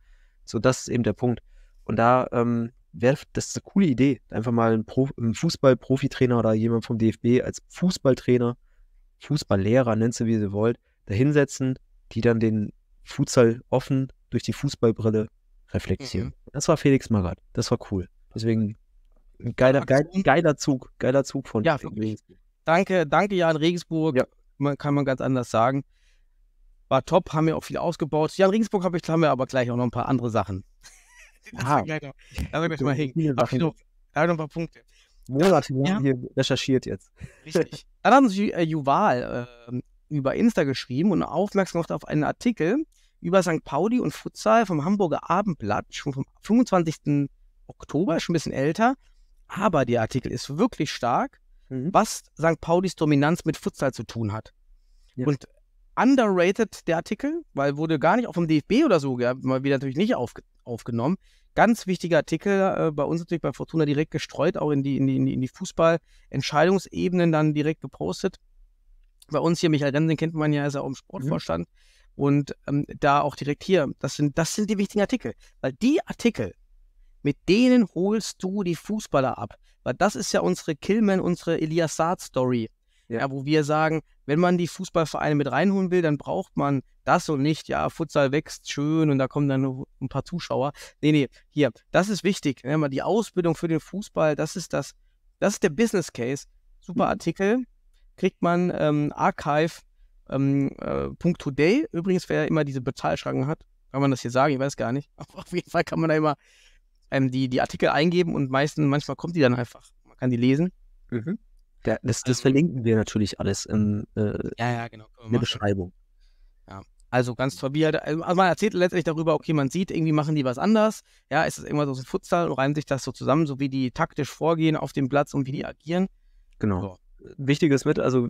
So, das ist eben der Punkt. Und da ähm, wäre das eine coole Idee, einfach mal einen, Pro, einen Fußball-Profitrainer oder jemand vom DFB als Fußballtrainer, Fußballlehrer, nennst du wie sie wollt, dahinsetzen, die dann den Futsal offen durch die Fußballbrille reflektieren. Mhm. Das war Felix Magath. Das war cool. Deswegen ein geiler, geiler, geiler Zug, geiler Zug von ja, Danke, danke Jan Regensburg. Ja. Man, kann man ganz anders sagen war top, haben wir auch viel ausgebaut. Ja, in Regensburg ich, haben wir aber gleich auch noch ein paar andere Sachen. [LAUGHS] Aha. gleich noch, da wir gleich mal hin. Da habe ich noch ein paar Punkte. Monate ja. hier recherchiert jetzt. Richtig. [LAUGHS] Dann haben sie äh, Juval äh, über Insta geschrieben und aufmerksam gemacht auf einen Artikel über St. Pauli und Futsal vom Hamburger Abendblatt, schon vom 25. Oktober, schon ein bisschen älter. Aber der Artikel ist wirklich stark, mhm. was St. Paulis Dominanz mit Futsal zu tun hat. Ja. Und underrated, der Artikel, weil wurde gar nicht auch vom DFB oder so, ja, mal wieder natürlich nicht aufge aufgenommen. Ganz wichtiger Artikel, äh, bei uns natürlich bei Fortuna direkt gestreut, auch in die, in die, in die Fußballentscheidungsebenen dann direkt gepostet. Bei uns hier, Michael Remsen kennt man ja, ist ja auch im Sportvorstand. Mhm. Und ähm, da auch direkt hier, das sind, das sind die wichtigen Artikel. Weil die Artikel, mit denen holst du die Fußballer ab. Weil das ist ja unsere Killman, unsere Elias Saad-Story. Ja. ja. wo wir sagen, wenn man die Fußballvereine mit reinholen will, dann braucht man das und nicht, ja, Futsal wächst schön und da kommen dann nur ein paar Zuschauer. Nee, nee, hier, das ist wichtig. Ne? Die Ausbildung für den Fußball, das ist das, das ist der Business Case. Super mhm. Artikel, kriegt man ähm, archive.today. Ähm, äh, Übrigens, wer immer diese Bezahlschranken hat, kann man das hier sagen, ich weiß gar nicht. [LAUGHS] Aber auf jeden Fall kann man da immer ähm, die, die Artikel eingeben und meistens, manchmal kommt die dann einfach. Man kann die lesen. Mhm. Der, das, das also, verlinken wir natürlich alles in, äh, ja, ja, genau. in der Beschreibung. Ja. Also ganz toll. Wie halt, also, also man erzählt letztlich darüber, okay, man sieht, irgendwie machen die was anders. Ja, ist es irgendwas aus dem Futsal und reimt sich das so zusammen, so wie die taktisch vorgehen auf dem Platz und wie die agieren. Genau. So. Wichtiges mit, also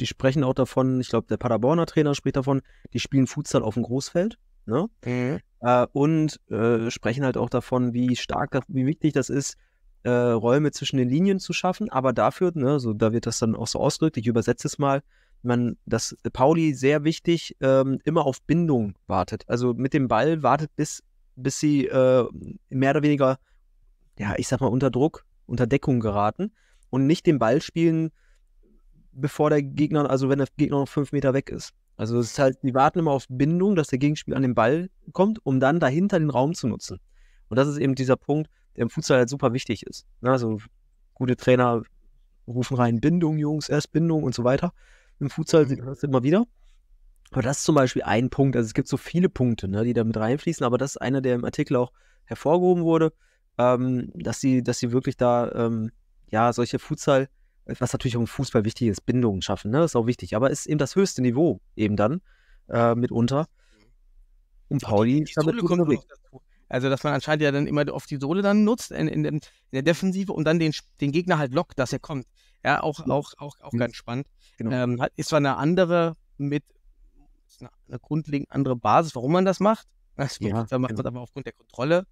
die sprechen auch davon, ich glaube, der Paderborner Trainer spricht davon, die spielen Futsal auf dem Großfeld. Ne? Mhm. Äh, und äh, sprechen halt auch davon, wie stark, wie wichtig das ist, äh, Räume zwischen den Linien zu schaffen, aber dafür, ne, so, da wird das dann auch so ausgedrückt, ich übersetze es mal, man, dass Pauli sehr wichtig ähm, immer auf Bindung wartet. Also mit dem Ball wartet, bis, bis sie äh, mehr oder weniger, ja, ich sag mal, unter Druck, unter Deckung geraten und nicht den Ball spielen, bevor der Gegner, also wenn der Gegner noch fünf Meter weg ist. Also es ist halt, die warten immer auf Bindung, dass der Gegenspieler an den Ball kommt, um dann dahinter den Raum zu nutzen. Und das ist eben dieser Punkt, der im Fußball halt super wichtig ist. Also gute Trainer rufen rein Bindung, Jungs, erst Bindung und so weiter. Im Fußball sieht man das immer wieder. Aber das ist zum Beispiel ein Punkt. Also es gibt so viele Punkte, ne, die da mit reinfließen, aber das ist einer, der im Artikel auch hervorgehoben wurde, ähm, dass sie, dass sie wirklich da ähm, ja solche Futsal, was natürlich auch im Fußball wichtig ist, Bindungen schaffen, ne, ist auch wichtig. Aber ist eben das höchste Niveau eben dann äh, mitunter. Und Pauli die, die damit gut unterwegs. Also, dass man anscheinend ja dann immer auf die Sohle dann nutzt in, in, in der Defensive und dann den, den Gegner halt lockt, dass er kommt. Ja, auch, mhm. auch, auch, auch mhm. ganz spannend. Genau. Ähm, ist zwar eine andere mit eine, eine, grundlegend andere Basis, warum man das macht. Also, genau. Das ja, macht genau. man aber aufgrund der Kontrolle.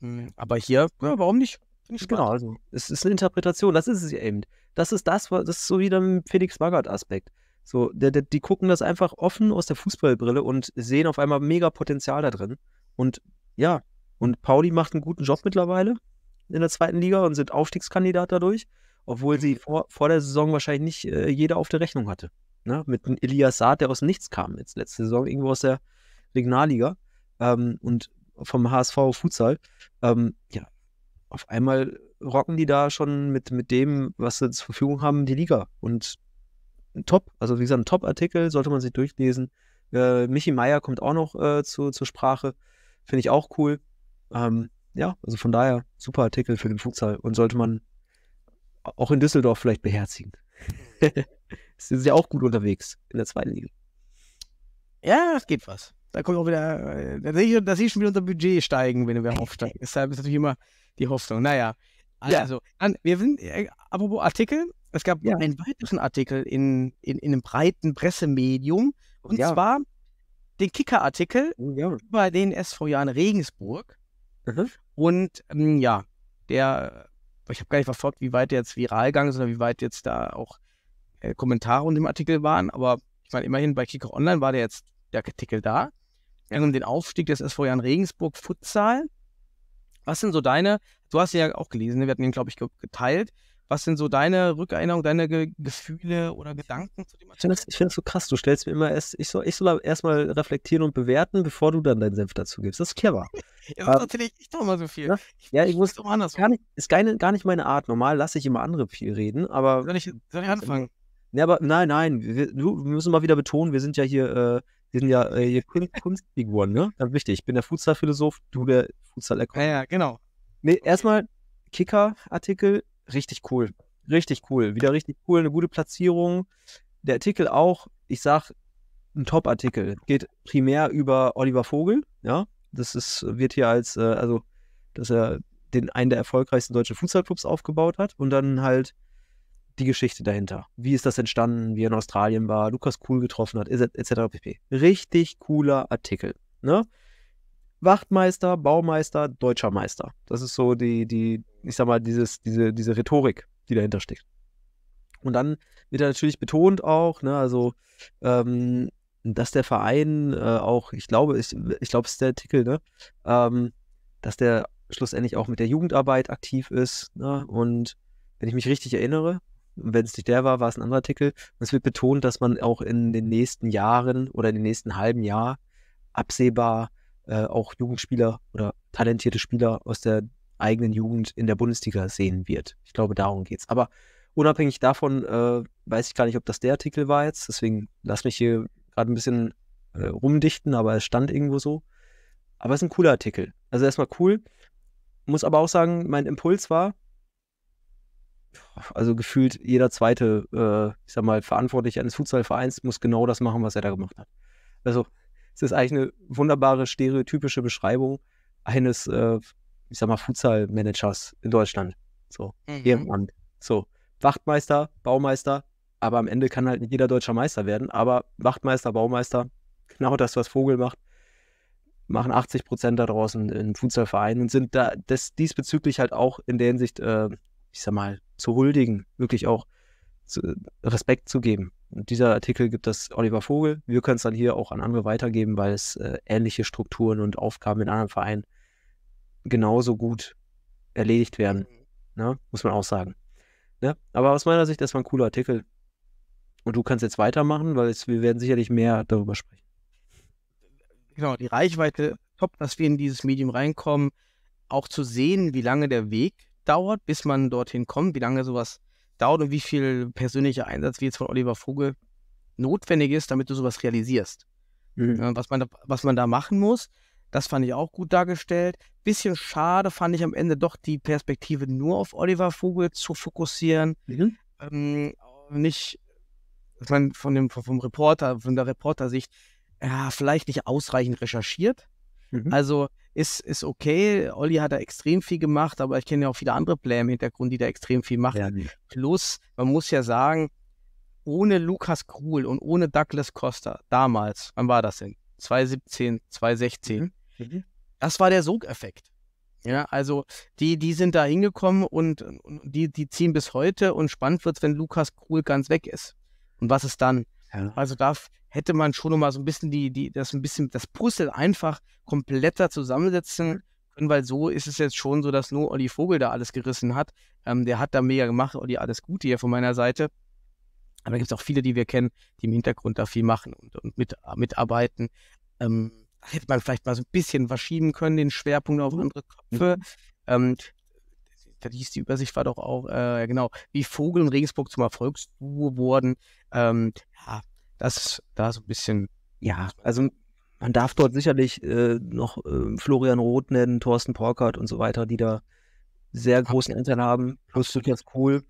Hm, aber hier, ja, warum nicht? genau, also es ist eine Interpretation, das ist es eben. Das ist das, das ist so wieder ein Felix Magath-Aspekt. So, der, der, die gucken das einfach offen aus der Fußballbrille und sehen auf einmal mega Potenzial da drin und ja, und Pauli macht einen guten Job mittlerweile in der zweiten Liga und sind Aufstiegskandidat dadurch, obwohl sie vor, vor der Saison wahrscheinlich nicht äh, jeder auf der Rechnung hatte. Ne? Mit einem Elias Saad, der aus dem Nichts kam, jetzt letzte Saison irgendwo aus der Regionalliga ähm, und vom HSV Futsal. Ähm, ja, auf einmal rocken die da schon mit, mit dem, was sie zur Verfügung haben, die Liga. Und top, also wie gesagt, ein Top-Artikel, sollte man sich durchlesen. Äh, Michi Meier kommt auch noch äh, zu, zur Sprache. Finde ich auch cool. Ähm, ja, also von daher, super Artikel für den Futsal und sollte man auch in Düsseldorf vielleicht beherzigen. [LAUGHS] Sie sind ja auch gut unterwegs in der zweiten Liga. Ja, es geht was. Da kommt auch wieder, äh, da sehe ich, da sehe ich schon wieder unser Budget steigen, wenn wir [LAUGHS] aufsteigen. Deshalb ist natürlich immer die Hoffnung. Naja, also, ja. wir sind, äh, apropos Artikel, es gab ja. einen weiteren Artikel in, in, in einem breiten Pressemedium. Und ja. zwar den Kicker-Artikel oh, ja. über den SV Jan Regensburg. Mhm. Und ähm, ja, der, ich habe gar nicht verfolgt, wie weit der jetzt viral gegangen ist oder wie weit jetzt da auch äh, Kommentare unter dem Artikel waren. Aber ich meine, immerhin bei Kicker Online war der jetzt der Artikel da. Ja. Um den Aufstieg des SV Jan Regensburg Futsal. Was sind so deine, du hast ja auch gelesen, ne? wir hatten ihn, glaube ich, geteilt. Was sind so deine Rückerinnerungen, deine Ge Gefühle oder Gedanken zu dem Artikel? Ich finde das, so krass. Du stellst mir immer erst, ich soll, ich soll erstmal reflektieren und bewerten, bevor du dann deinen Senf dazu gibst. Das ist clever. [LAUGHS] ja, aber, ähm, natürlich, ich doch mal so viel. Ja, ne? ich, ja, ich muss. Anders gar nicht, ist gar nicht, gar nicht meine Art. Normal lasse ich immer andere viel reden, aber. Soll ich, soll ich anfangen? Ja, ne, aber nein, nein. Wir, wir, müssen mal wieder betonen, wir sind ja hier. Äh, wir sind ja äh, hier Kunstfiguren, ne? Ganz wichtig. Ich bin der Futsal-Philosoph, du der futsal -Erkon. Ja, ja, genau. Nee, erstmal Kicker-Artikel richtig cool. Richtig cool. Wieder richtig cool, eine gute Platzierung. Der Artikel auch, ich sag, ein Top-Artikel. Geht primär über Oliver Vogel, ja. Das ist, wird hier als, äh, also, dass er den einen der erfolgreichsten deutschen Fußballclubs aufgebaut hat und dann halt die Geschichte dahinter. Wie ist das entstanden, wie er in Australien war, Lukas Kuhl getroffen hat, etc. pp. Richtig cooler Artikel. Ne? Wachtmeister, Baumeister, Deutscher Meister. Das ist so die, die, ich sag mal, dieses, diese, diese Rhetorik, die dahinter steckt. Und dann wird da natürlich betont auch, ne, also, ähm, dass der Verein äh, auch, ich glaube, ich, ich glaube, es ist der Artikel, ne, ähm, dass der schlussendlich auch mit der Jugendarbeit aktiv ist. Ne, und wenn ich mich richtig erinnere, wenn es nicht der war, war es ein anderer Artikel. Und es wird betont, dass man auch in den nächsten Jahren oder in den nächsten halben Jahr absehbar äh, auch Jugendspieler oder talentierte Spieler aus der eigenen Jugend in der Bundesliga sehen wird. Ich glaube, darum geht es. Aber unabhängig davon äh, weiß ich gar nicht, ob das der Artikel war jetzt. Deswegen lass mich hier gerade ein bisschen äh, rumdichten, aber es stand irgendwo so. Aber es ist ein cooler Artikel. Also erstmal cool. Muss aber auch sagen, mein Impuls war, also gefühlt jeder zweite, äh, ich sag mal, Verantwortliche eines Fußballvereins muss genau das machen, was er da gemacht hat. Also es ist eigentlich eine wunderbare stereotypische Beschreibung eines, äh, ich sag mal, Futsal-Managers in Deutschland. So, mhm. hier So, Wachtmeister, Baumeister, aber am Ende kann halt nicht jeder deutscher Meister werden. Aber Wachtmeister, Baumeister, genau das, was Vogel macht, machen 80 Prozent da draußen im Futsalverein und sind da das, diesbezüglich halt auch in der Hinsicht, äh, ich sag mal, zu huldigen, wirklich auch zu, Respekt zu geben. Und dieser Artikel gibt das Oliver Vogel. Wir können es dann hier auch an andere weitergeben, weil es äh, ähnliche Strukturen und Aufgaben in anderen Vereinen genauso gut erledigt werden. Mhm. Ne? Muss man auch sagen. Ne? Aber aus meiner Sicht, das war ein cooler Artikel. Und du kannst jetzt weitermachen, weil es, wir werden sicherlich mehr darüber sprechen. Genau, die Reichweite, top, dass wir in dieses Medium reinkommen. Auch zu sehen, wie lange der Weg dauert, bis man dorthin kommt, wie lange sowas äh, dauert und wie viel persönlicher Einsatz, wie jetzt von Oliver Vogel, notwendig ist, damit du sowas realisierst. Mhm. Ne, was, man da, was man da machen muss, das fand ich auch gut dargestellt. Bisschen schade fand ich am Ende doch die Perspektive nur auf Oliver Vogel zu fokussieren. Mhm. Ähm, nicht, ich meine, von dem, vom Reporter, von der Reportersicht, ja, vielleicht nicht ausreichend recherchiert. Mhm. Also ist, ist okay. Olli hat da extrem viel gemacht, aber ich kenne ja auch viele andere Player im Hintergrund, die da extrem viel machen. Ja, Plus, man muss ja sagen, ohne Lukas Krul und ohne Douglas Costa damals, wann war das denn? 2017, 2016. Mhm. mhm. Das war der Sogeffekt. Ja, also die, die sind da hingekommen und, und die, die ziehen bis heute und spannend wird es, wenn Lukas Krul ganz weg ist. Und was ist dann? Ja. Ne? Also da hätte man schon mal so ein bisschen die, die, das ein bisschen, das Puzzle einfach kompletter zusammensetzen mhm. können, weil so ist es jetzt schon so, dass nur Olli Vogel da alles gerissen hat. Ähm, der hat da mega gemacht, Olli, alles Gute hier von meiner Seite. Aber da gibt es auch viele, die wir kennen, die im Hintergrund da viel machen und, und mit, äh, mitarbeiten. Ähm, hätte man vielleicht mal so ein bisschen verschieben können, den Schwerpunkt auf mhm. andere Köpfe. Mhm. Ähm, da hieß die Übersicht war doch auch, äh, genau, wie Vogel und Regensburg zum Erfolgsduo wurden. Ähm, ja, das ist da so ein bisschen, ja, also man darf dort sicherlich äh, noch äh, Florian Roth nennen, Thorsten Porkert und so weiter, die da sehr großen Anteil haben, plus Tobias Cool.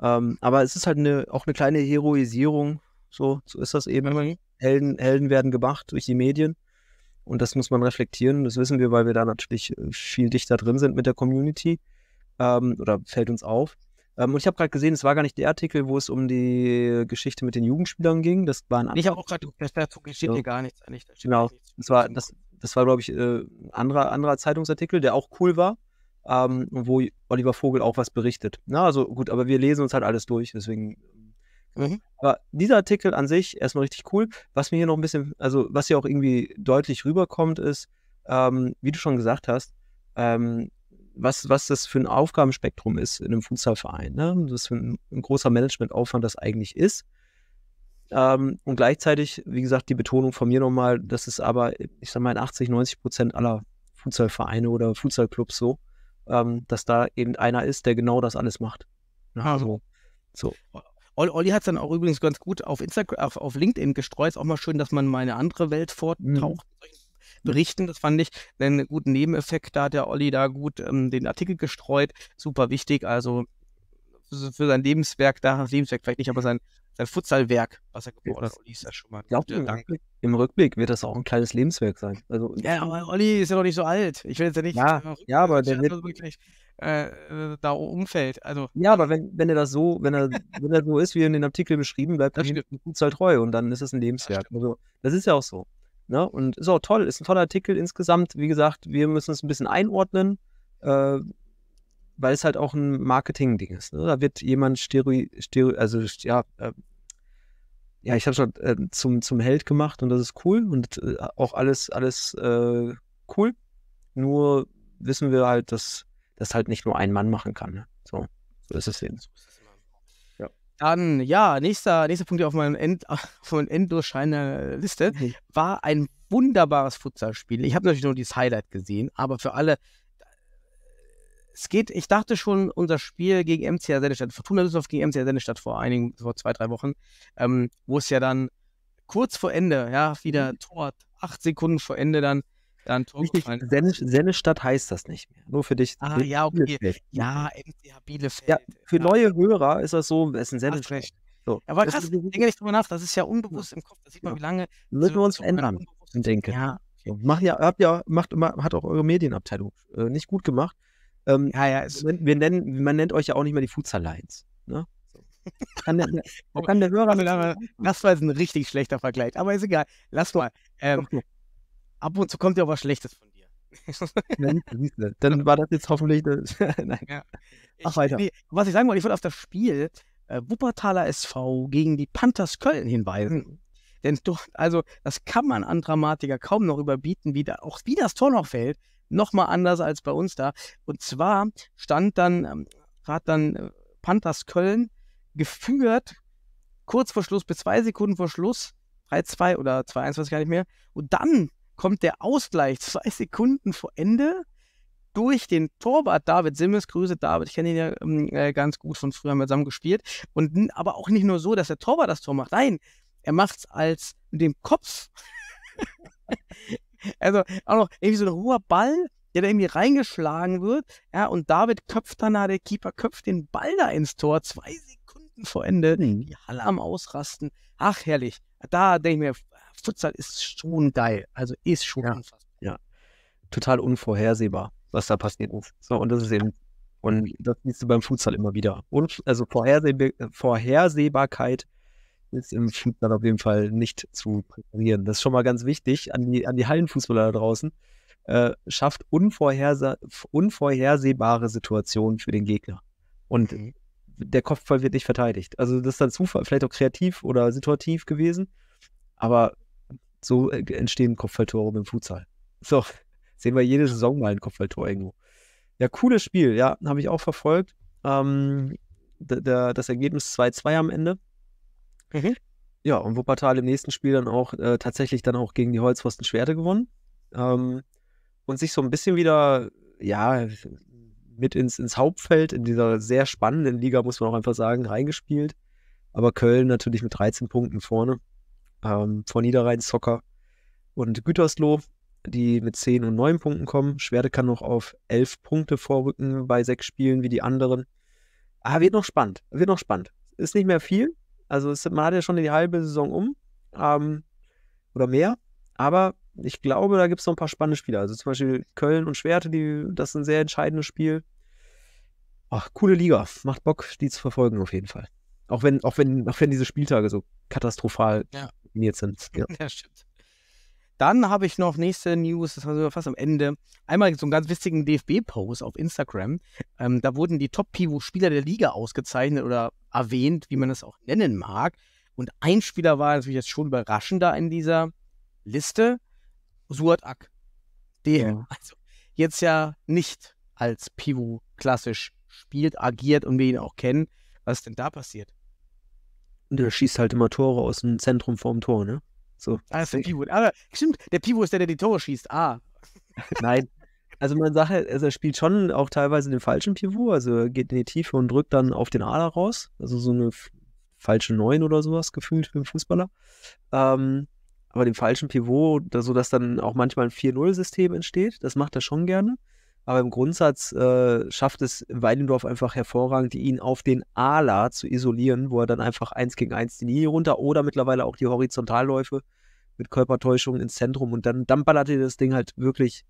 Ähm, aber es ist halt eine, auch eine kleine Heroisierung, so, so ist das eben. Mhm. Helden, Helden werden gemacht durch die Medien. Und das muss man reflektieren. Das wissen wir, weil wir da natürlich äh, viel dichter drin sind mit der Community. Ähm, oder fällt uns auf. Ähm, und ich habe gerade gesehen, es war gar nicht der Artikel, wo es um die Geschichte mit den Jugendspielern ging. Das war ein anderer. Ich habe auch gerade, das dazu steht ja. hier gar nichts eigentlich. genau, nichts. Das war, das, das war glaube ich, äh, ein anderer, anderer Zeitungsartikel, der auch cool war. Ähm, wo Oliver Vogel auch was berichtet. Na, also gut, aber wir lesen uns halt alles durch, deswegen. Genau. Mhm. Aber dieser Artikel an sich erstmal richtig cool. Was mir hier noch ein bisschen, also was hier auch irgendwie deutlich rüberkommt, ist, ähm, wie du schon gesagt hast, ähm, was, was das für ein Aufgabenspektrum ist in einem Fußballverein, ne? das für ein, ein großer Managementaufwand das eigentlich ist. Ähm, und gleichzeitig, wie gesagt, die Betonung von mir nochmal, das ist aber, ich sag mal, in 80, 90 Prozent aller Fußballvereine oder Fußballclubs so, ähm, dass da eben einer ist, der genau das alles macht. Ne? Also, so. Olli hat es dann auch übrigens ganz gut auf Instagram, auf, auf LinkedIn gestreut. Ist auch mal schön, dass man mal eine andere Welt vortaucht mhm. in solchen berichten. Das fand ich einen guten Nebeneffekt. Da hat der Olli da gut ähm, den Artikel gestreut. Super wichtig. Also für sein Lebenswerk, da Lebenswerk vielleicht nicht, aber sein, sein Futsalwerk, was er geboren hat, Olli ist ja schon mal. Glaubt mir, danke. Im Rückblick wird das auch ein kleines Lebenswerk sein. Also, ja, aber Olli ist ja noch nicht so alt. Ich will jetzt ja nicht. Ja, äh, ja aber der wird. Wirklich, äh, da umfällt. Also, ja, aber wenn, wenn er das so, wenn er, [LAUGHS] wenn er so ist, wie in den Artikel beschrieben, bleibt er dem Futsal treu und dann ist es ein Lebenswerk. Das also, das ist ja auch so. Ne? Und ist auch toll, ist ein toller Artikel insgesamt. Wie gesagt, wir müssen es ein bisschen einordnen, äh, weil es halt auch ein Marketing-Ding ist. Ne? Da wird jemand Stereo, Stereo also ja, äh, ja, ich habe schon äh, zum, zum Held gemacht und das ist cool und äh, auch alles, alles äh, cool. Nur wissen wir halt, dass das halt nicht nur ein Mann machen kann. Ne? So, so ist es eben. So dann, ja, nächster, nächster Punkt auf meinem, End, [LAUGHS] auf Liste mhm. war ein wunderbares Futsalspiel. Ich habe natürlich nur dieses Highlight gesehen, aber für alle, es geht, ich dachte schon, unser Spiel gegen MCR Sennestadt, Fortuna Düsseldorf gegen MCR Sennestadt vor einigen, vor zwei, drei Wochen, ähm, wo es ja dann kurz vor Ende, ja, wieder mhm. Tor, acht Sekunden vor Ende dann dann Wichtig, Senn, Sennestadt heißt das nicht mehr. Nur für dich. Ah, ja, okay. Ja, MCH Bielefeld. Ja, für ja. neue Hörer ist das so, es ist ein Sennestadt. So. Aber das krass, denke nicht drüber nach, das ist ja unbewusst im Kopf, da sieht man, wie lange. Müssen wir uns so ändern im Denken. Ja. So, macht ja, habt ja, macht hat auch eure Medienabteilung äh, nicht gut gemacht. Ähm, ja, ja, wir, wir nennen, man nennt euch ja auch nicht mehr die Futsal Lions. Ne? Kann der, [LAUGHS] kann der Hörer. das war jetzt ein richtig schlechter Vergleich, aber ist egal. Lass mal. Ähm, okay ab und zu kommt ja auch was Schlechtes von dir. [LAUGHS] Dann war das jetzt hoffentlich. [LAUGHS] Nein. Ja. Ich, Ach, weiter. Nee, was ich sagen wollte, ich wollte auf das Spiel äh, Wuppertaler SV gegen die Panthers Köln hinweisen. Hm. Denn durch, also, das kann man an Dramatiker kaum noch überbieten, wie da, auch wie das Tor noch fällt. Nochmal anders als bei uns da. Und zwar stand dann, ähm, hat dann äh, Panthers Köln geführt, kurz vor Schluss, bis zwei Sekunden vor Schluss, 3-2 oder 2-1, weiß ich gar nicht mehr. Und dann kommt der Ausgleich zwei [LAUGHS] Sekunden vor Ende durch den Torwart David Simmes. Grüße David, ich kenne ihn ja ähm, äh, ganz gut, von früher haben wir zusammen gespielt. Und aber auch nicht nur so, dass der Torwart das Tor macht. Nein, er macht es als mit dem Kopf. [LAUGHS] also auch noch irgendwie so ein hoher Ball, der da irgendwie reingeschlagen wird. Ja, und David köpft danach, der Keeper köpft den Ball da ins Tor. Zwei Sekunden vor Ende. Mhm. Die Halle am Ausrasten. Ach, herrlich. Da denke ich mir, Futsal ist schon geil. Also ist schon ja. unfassbar. Ja. Total unvorhersehbar, was da passiert So, und das ist eben, und das siehst du beim Futsal immer wieder. Und, also Vorherseh Vorhersehbarkeit ist im Futsal auf jeden Fall nicht zu präparieren. Das ist schon mal ganz wichtig an die, an die Hallenfußballer da draußen. Äh, schafft unvorherse unvorhersehbare Situationen für den Gegner. Und mhm. der Kopfball wird nicht verteidigt. Also das ist dann Zufall, vielleicht auch kreativ oder situativ gewesen. Aber so äh, entstehen Kopfballtore beim Futsal. So, [LAUGHS] sehen wir jede Saison mal ein Kopfballtor irgendwo. Ja, cooles Spiel, ja, habe ich auch verfolgt. Ähm, das Ergebnis 2-2 am Ende. Mhm. Ja, und Wuppertal im nächsten Spiel dann auch äh, tatsächlich dann auch gegen die Holzpfosten Schwerte gewonnen. Ähm, und sich so ein bisschen wieder, ja, mit ins, ins Hauptfeld in dieser sehr spannenden Liga, muss man auch einfach sagen, reingespielt. Aber Köln natürlich mit 13 Punkten vorne ähm, von Niederrhein-Zocker und Gütersloh, die mit 10 und 9 Punkten kommen. Schwerte kann noch auf 11 Punkte vorrücken bei sechs Spielen wie die anderen. Aber ah, wird noch spannend, wird noch spannend. Ist nicht mehr viel, also es, man hat ja schon die halbe Saison um ähm, oder mehr, aber ich glaube, da gibt es noch ein paar spannende Spiele. Also zum Beispiel Köln und Schwerte, die, das ist ein sehr entscheidendes Spiel. Ach, coole Liga. Macht Bock, die zu verfolgen auf jeden Fall. Auch wenn, auch wenn, auch wenn diese Spieltage so katastrophal ja definiert sind. [LAUGHS] Ja, ja stimmt. Dann habe ich noch nächste News, das war fast am Ende. Einmal so einen ganz witzigen DFB-Post auf Instagram. Ähm, da wurden die Top-Pivo-Spieler der Liga ausgezeichnet oder erwähnt, wie man das auch nennen mag. Und ein Spieler war natürlich jetzt schon überraschender in dieser Liste. Suat Ak. Der. Ja. Also jetzt ja nicht als Pivo klassisch spielt, agiert und wir ihn auch kennen. Was ist denn da passiert? der schießt halt immer Tore aus dem Zentrum vorm Tor, ne? So. Ah, ist der Pivot. Aber stimmt, der Pivot ist der, der die Tore schießt. Ah. [LAUGHS] Nein. Also man sagt, halt, also er spielt schon auch teilweise den falschen Pivot, also er geht in die Tiefe und drückt dann auf den Ader raus. Also so eine falsche 9 oder sowas gefühlt für einen Fußballer. Ähm, aber den falschen Pivot, sodass dann auch manchmal ein 4-0-System entsteht, das macht er schon gerne. Aber im Grundsatz äh, schafft es Weidendorf einfach hervorragend, ihn auf den Ala zu isolieren, wo er dann einfach eins gegen eins die Linie runter oder mittlerweile auch die Horizontalläufe mit Körpertäuschung ins Zentrum und dann, dann ballert er das Ding halt wirklich.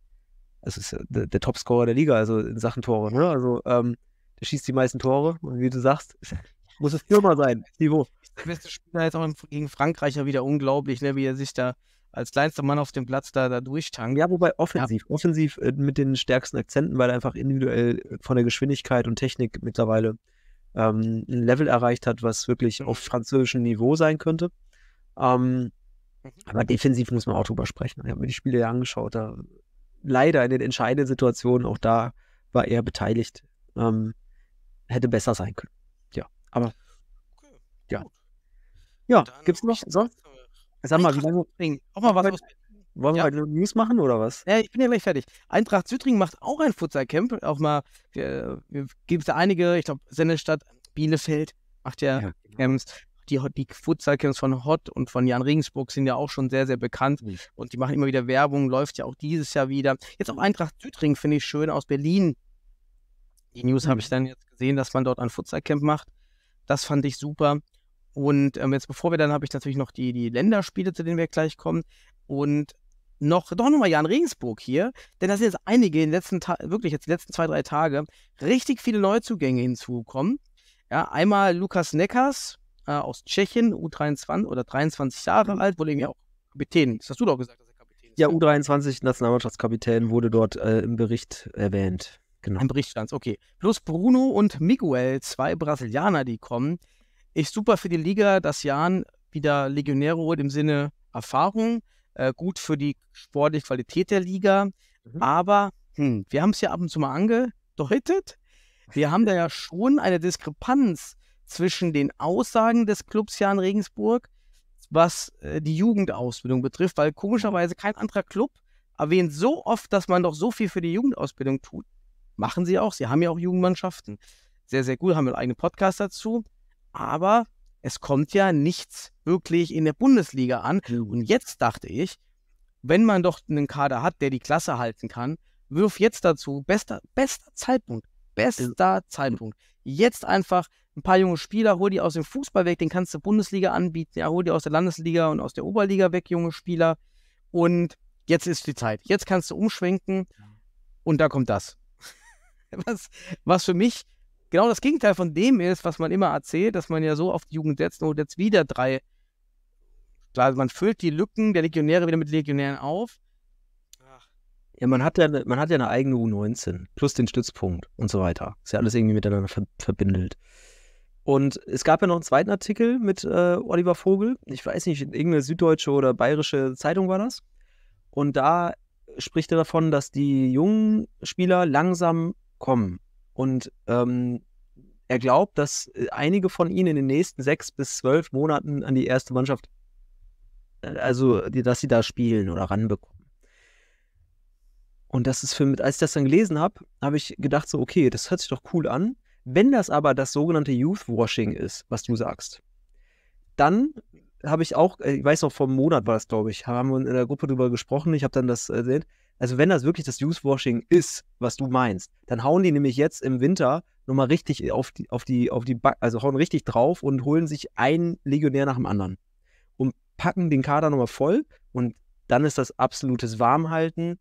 Also es ist der, der, Topscorer der Liga, also in Sachen Tore. Ne? Also ähm, der schießt die meisten Tore und wie du sagst, [LAUGHS] muss es Firma sein, Niveau. Der beste Spieler jetzt auch gegen Frankreich ja wieder unglaublich, ne? wie er sich da als kleinster Mann auf dem Platz da, da durchtanken. Ja, wobei offensiv, ja. offensiv äh, mit den stärksten Akzenten, weil er einfach individuell äh, von der Geschwindigkeit und Technik mittlerweile ähm, ein Level erreicht hat, was wirklich mhm. auf französischem Niveau sein könnte. Ähm, mhm. aber defensiv muss man auch drüber sprechen. Ich habe mir die Spiele ja angeschaut. Da, leider in den entscheidenden Situationen, auch da war er beteiligt. Ähm, hätte besser sein können. Ja, aber. Okay, ja. Ja, gibt es noch? So? Sag mal, wie lange. Auch mal was aus. Wollen wir ja. mal News machen oder was? Ja, ich bin ja gleich fertig. Eintracht Südring macht auch ein Futsal-Camp. Auch mal, äh, gibt es da einige, ich glaube, Sennestadt, Bielefeld macht ja, ja genau. Camps. Die, die Futsal-Camps von Hot und von Jan Regensburg sind ja auch schon sehr, sehr bekannt. Mhm. Und die machen immer wieder Werbung, läuft ja auch dieses Jahr wieder. Jetzt auch hm. Eintracht Südring finde ich schön aus Berlin. Die News mhm. habe hm. ich dann jetzt gesehen, dass man dort ein Futsal-Camp macht. Das fand ich super. Und ähm, jetzt bevor wir dann, habe ich natürlich noch die, die Länderspiele, zu denen wir gleich kommen. Und noch, doch nochmal Jan Regensburg hier, denn da sind jetzt einige in den letzten, Ta wirklich jetzt die letzten zwei, drei Tage, richtig viele Neuzugänge hinzukommen. Ja, einmal Lukas Neckers äh, aus Tschechien, U23 oder 23 Jahre alt, wurde ja auch Kapitän. Das hast du doch gesagt, dass er Kapitän ist. Ja, ne? U23 Nationalmannschaftskapitän wurde dort äh, im Bericht erwähnt. Genau. Im Bericht stand okay. Plus Bruno und Miguel, zwei Brasilianer, die kommen. Ist super für die Liga, dass Jan wieder Legionäre holt im Sinne Erfahrung, äh, gut für die sportliche Qualität der Liga. Mhm. Aber hm, wir haben es ja ab und zu mal angedeutet. Wir haben da ja schon eine Diskrepanz zwischen den Aussagen des Clubs Jan Regensburg, was äh, die Jugendausbildung betrifft, weil komischerweise kein anderer Club erwähnt so oft, dass man doch so viel für die Jugendausbildung tut. Machen sie auch. Sie haben ja auch Jugendmannschaften. Sehr, sehr gut, haben wir einen eigenen Podcast dazu. Aber es kommt ja nichts wirklich in der Bundesliga an. Genau. Und jetzt dachte ich, wenn man doch einen Kader hat, der die Klasse halten kann, wirf jetzt dazu, bester, bester Zeitpunkt, bester Zeitpunkt. Jetzt einfach ein paar junge Spieler, hol die aus dem Fußball weg, den kannst du Bundesliga anbieten, ja, hol die aus der Landesliga und aus der Oberliga weg, junge Spieler. Und jetzt ist die Zeit. Jetzt kannst du umschwenken und da kommt das. [LAUGHS] Was, was für mich genau das Gegenteil von dem ist, was man immer erzählt, dass man ja so auf die Jugend setzt und jetzt wieder drei. Klar, man füllt die Lücken der Legionäre wieder mit Legionären auf. Ach. Ja, man hat ja, ne, man hat ja eine eigene U19 plus den Stützpunkt und so weiter. Ist ja alles irgendwie miteinander ver verbindet. Und es gab ja noch einen zweiten Artikel mit äh, Oliver Vogel. Ich weiß nicht, irgendeine süddeutsche oder bayerische Zeitung war das. Und da spricht er davon, dass die jungen Spieler langsam kommen. Und ähm, er glaubt, dass äh, einige von ihnen in den nächsten sechs bis zwölf Monaten an die erste Mannschaft, äh, also dass sie da spielen oder ranbekommen. Und das ist für mich, als ich das dann gelesen habe, habe ich gedacht so, okay, das hört sich doch cool an. Wenn das aber das sogenannte Youth-Washing ist, was du sagst, dann habe ich auch, äh, ich weiß noch, vor einem Monat war das, glaube ich, haben wir in der Gruppe drüber gesprochen, ich habe dann das erzählt, äh, also wenn das wirklich das Use-Washing ist, was du meinst, dann hauen die nämlich jetzt im Winter nochmal richtig auf die, auf die, auf die, ba also hauen richtig drauf und holen sich einen Legionär nach dem anderen und packen den Kader nochmal voll und dann ist das absolutes Warmhalten,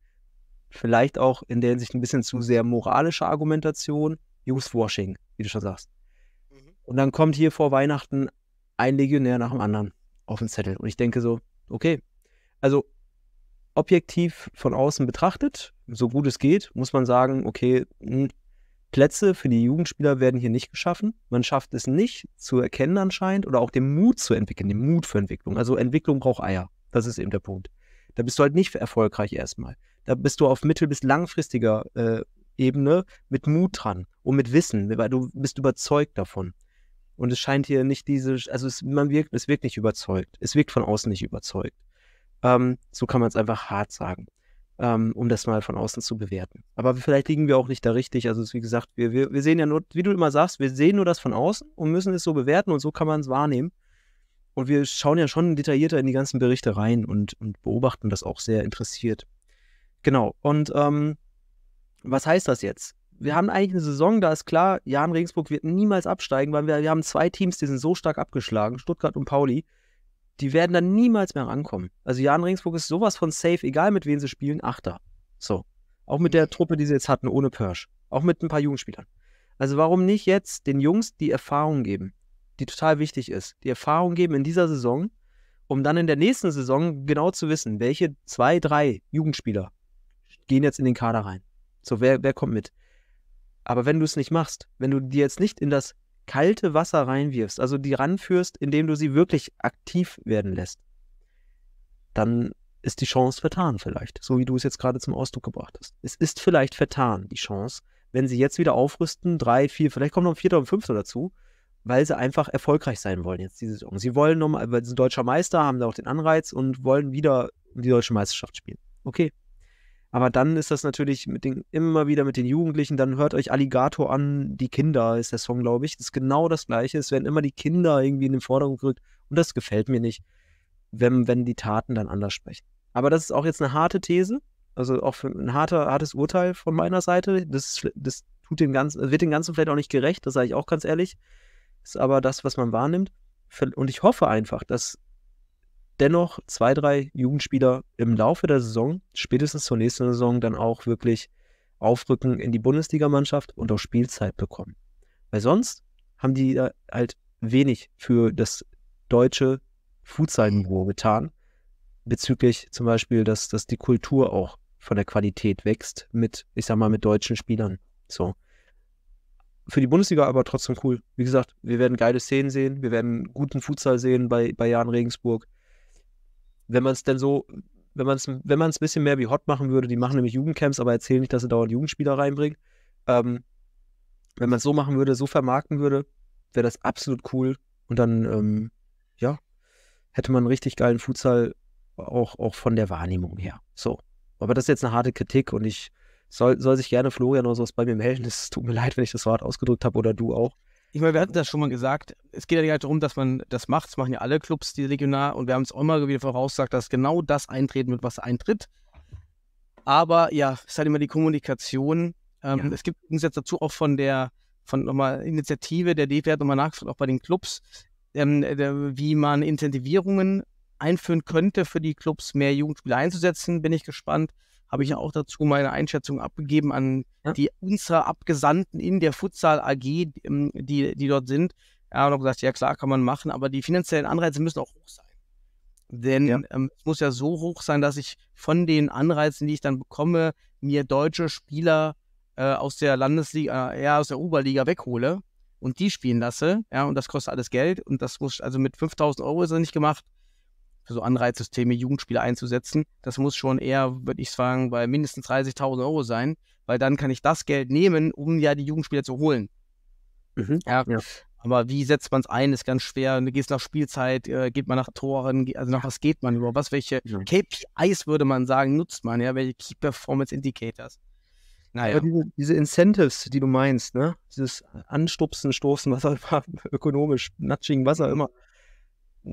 vielleicht auch in der Hinsicht ein bisschen zu sehr moralische Argumentation, Use-Washing, wie du schon sagst. Mhm. Und dann kommt hier vor Weihnachten ein Legionär nach dem anderen auf den Zettel und ich denke so, okay, also objektiv von außen betrachtet, so gut es geht, muss man sagen, okay, hm, Plätze für die Jugendspieler werden hier nicht geschaffen. Man schafft es nicht zu erkennen anscheinend oder auch den Mut zu entwickeln, den Mut für Entwicklung. Also Entwicklung braucht Eier. Das ist eben der Punkt. Da bist du halt nicht erfolgreich erstmal. Da bist du auf mittel- bis langfristiger äh, Ebene mit Mut dran und mit Wissen, weil du bist überzeugt davon. Und es scheint hier nicht diese, also es, man wirkt, es wirkt nicht überzeugt. Es wirkt von außen nicht überzeugt. Ähm, so kann man es einfach hart sagen, ähm, um das mal von außen zu bewerten. Aber vielleicht liegen wir auch nicht da richtig. Also wie gesagt, wir, wir, wir sehen ja nur, wie du immer sagst, wir sehen nur das von außen und müssen es so bewerten und so kann man es wahrnehmen. Und wir schauen ja schon detaillierter in die ganzen Berichte rein und, und beobachten das auch sehr interessiert. Genau, und ähm, was heißt das jetzt? Wir haben eigentlich eine Saison, da ist klar, Jan Regensburg wird niemals absteigen, weil wir, wir haben zwei Teams, die sind so stark abgeschlagen, Stuttgart und Pauli die werden dann niemals mehr rankommen. Also Jan Regensburg ist sowas von safe, egal mit wem sie spielen, Achter. So. Auch mit der Truppe, die sie jetzt hatten, ohne Persch. Auch mit ein paar Jugendspielern. Also warum nicht jetzt den Jungs die Erfahrung geben, die total wichtig ist. Die Erfahrung geben in dieser Saison, um dann in der nächsten Saison genau zu wissen, welche zwei, drei Jugendspieler gehen jetzt in den Kader rein. So, wer, wer kommt mit? Aber wenn du es nicht machst, wenn du dir jetzt nicht in das kalte Wasser reinwirfst, also die ranführst, indem du sie wirklich aktiv werden lässt, dann ist die Chance vertan vielleicht, so wie du es jetzt gerade zum Ausdruck gebracht hast. Es ist vielleicht vertan, die Chance, wenn sie jetzt wieder aufrüsten, drei, vier, vielleicht kommt noch ein vierter und fünfter dazu, weil sie einfach erfolgreich sein wollen jetzt diese Saison. Sie wollen nochmal, weil sie sind deutscher Meister, haben da auch den Anreiz und wollen wieder die deutsche Meisterschaft spielen. Okay, aber dann ist das natürlich mit den, immer wieder mit den Jugendlichen, dann hört euch Alligator an, die Kinder ist der Song, glaube ich. Das ist genau das Gleiche. Es werden immer die Kinder irgendwie in den Vordergrund gerückt. Und das gefällt mir nicht, wenn, wenn die Taten dann anders sprechen. Aber das ist auch jetzt eine harte These, also auch ein harter, hartes Urteil von meiner Seite. Das, das tut dem Ganzen, wird dem Ganzen vielleicht auch nicht gerecht, das sage ich auch ganz ehrlich. Ist aber das, was man wahrnimmt. Und ich hoffe einfach, dass dennoch zwei, drei Jugendspieler im Laufe der Saison, spätestens zur nächsten Saison, dann auch wirklich aufrücken in die Bundesligamannschaft und auch Spielzeit bekommen. Weil sonst haben die halt wenig für das deutsche Futsal-Niveau getan, bezüglich zum Beispiel, dass, dass die Kultur auch von der Qualität wächst mit, ich sag mal, mit deutschen Spielern. So. Für die Bundesliga aber trotzdem cool. Wie gesagt, wir werden geile Szenen sehen, wir werden guten Futsal sehen bei, bei Jan Regensburg wenn man es denn so, wenn man es wenn ein bisschen mehr wie Hot machen würde, die machen nämlich Jugendcamps, aber erzählen nicht, dass sie dauernd Jugendspieler reinbringen. Ähm, wenn man es so machen würde, so vermarkten würde, wäre das absolut cool. Und dann, ähm, ja, hätte man einen richtig geilen Futsal auch, auch von der Wahrnehmung her. So. Aber das ist jetzt eine harte Kritik und ich soll, soll sich gerne Florian oder sowas bei mir melden. [LAUGHS] Es tut mir leid, wenn ich das so hart ausgedrückt habe oder du auch. Ich meine, wir hatten das schon mal gesagt. Es geht ja nicht darum, dass man das macht. Das machen ja alle Clubs, die regional. Und wir haben es auch immer wieder voraussagt, dass genau das eintreten wird, was eintritt. Aber ja, es ist halt immer die Kommunikation. Ähm, ja. Es gibt uns jetzt dazu auch von der von nochmal Initiative der DFB nochmal nachgefragt, auch bei den Clubs, ähm, äh, der, wie man Incentivierungen einführen könnte, für die Clubs mehr Jugendspieler einzusetzen. Bin ich gespannt habe ich ja auch dazu meine Einschätzung abgegeben an ja. die unsere Abgesandten in der Futsal AG, ähm, die, die dort sind. Ja, und auch gesagt, ja klar, kann man machen, aber die finanziellen Anreize müssen auch hoch sein. Denn ja. ähm, es muss ja so hoch sein, dass ich von den Anreizen, die ich dann bekomme, mir deutsche Spieler äh, aus der Landesliga, äh, ja, aus der Oberliga weghole und die spielen lasse. Ja, und das kostet alles Geld und das muss, also mit 5000 Euro ist das nicht gemacht für so Anreizsysteme Jugendspieler einzusetzen. Das muss schon eher, würde ich sagen, bei mindestens 30.000 Euro sein, weil dann kann ich das Geld nehmen, um ja die Jugendspieler zu holen. Mhm. Ja. ja. Aber wie setzt man es ein, ist ganz schwer. Du gehst nach Spielzeit, äh, geht man nach Toren, also nach was geht man über was? Welche ja. KPIs würde man sagen, nutzt man, ja? Welche Key Performance Indicators? Naja. Aber diese, diese, Incentives, die du meinst, ne? Dieses Anstupsen, Stoßen, was auch immer, [LAUGHS] ökonomisch, Nudging, was auch immer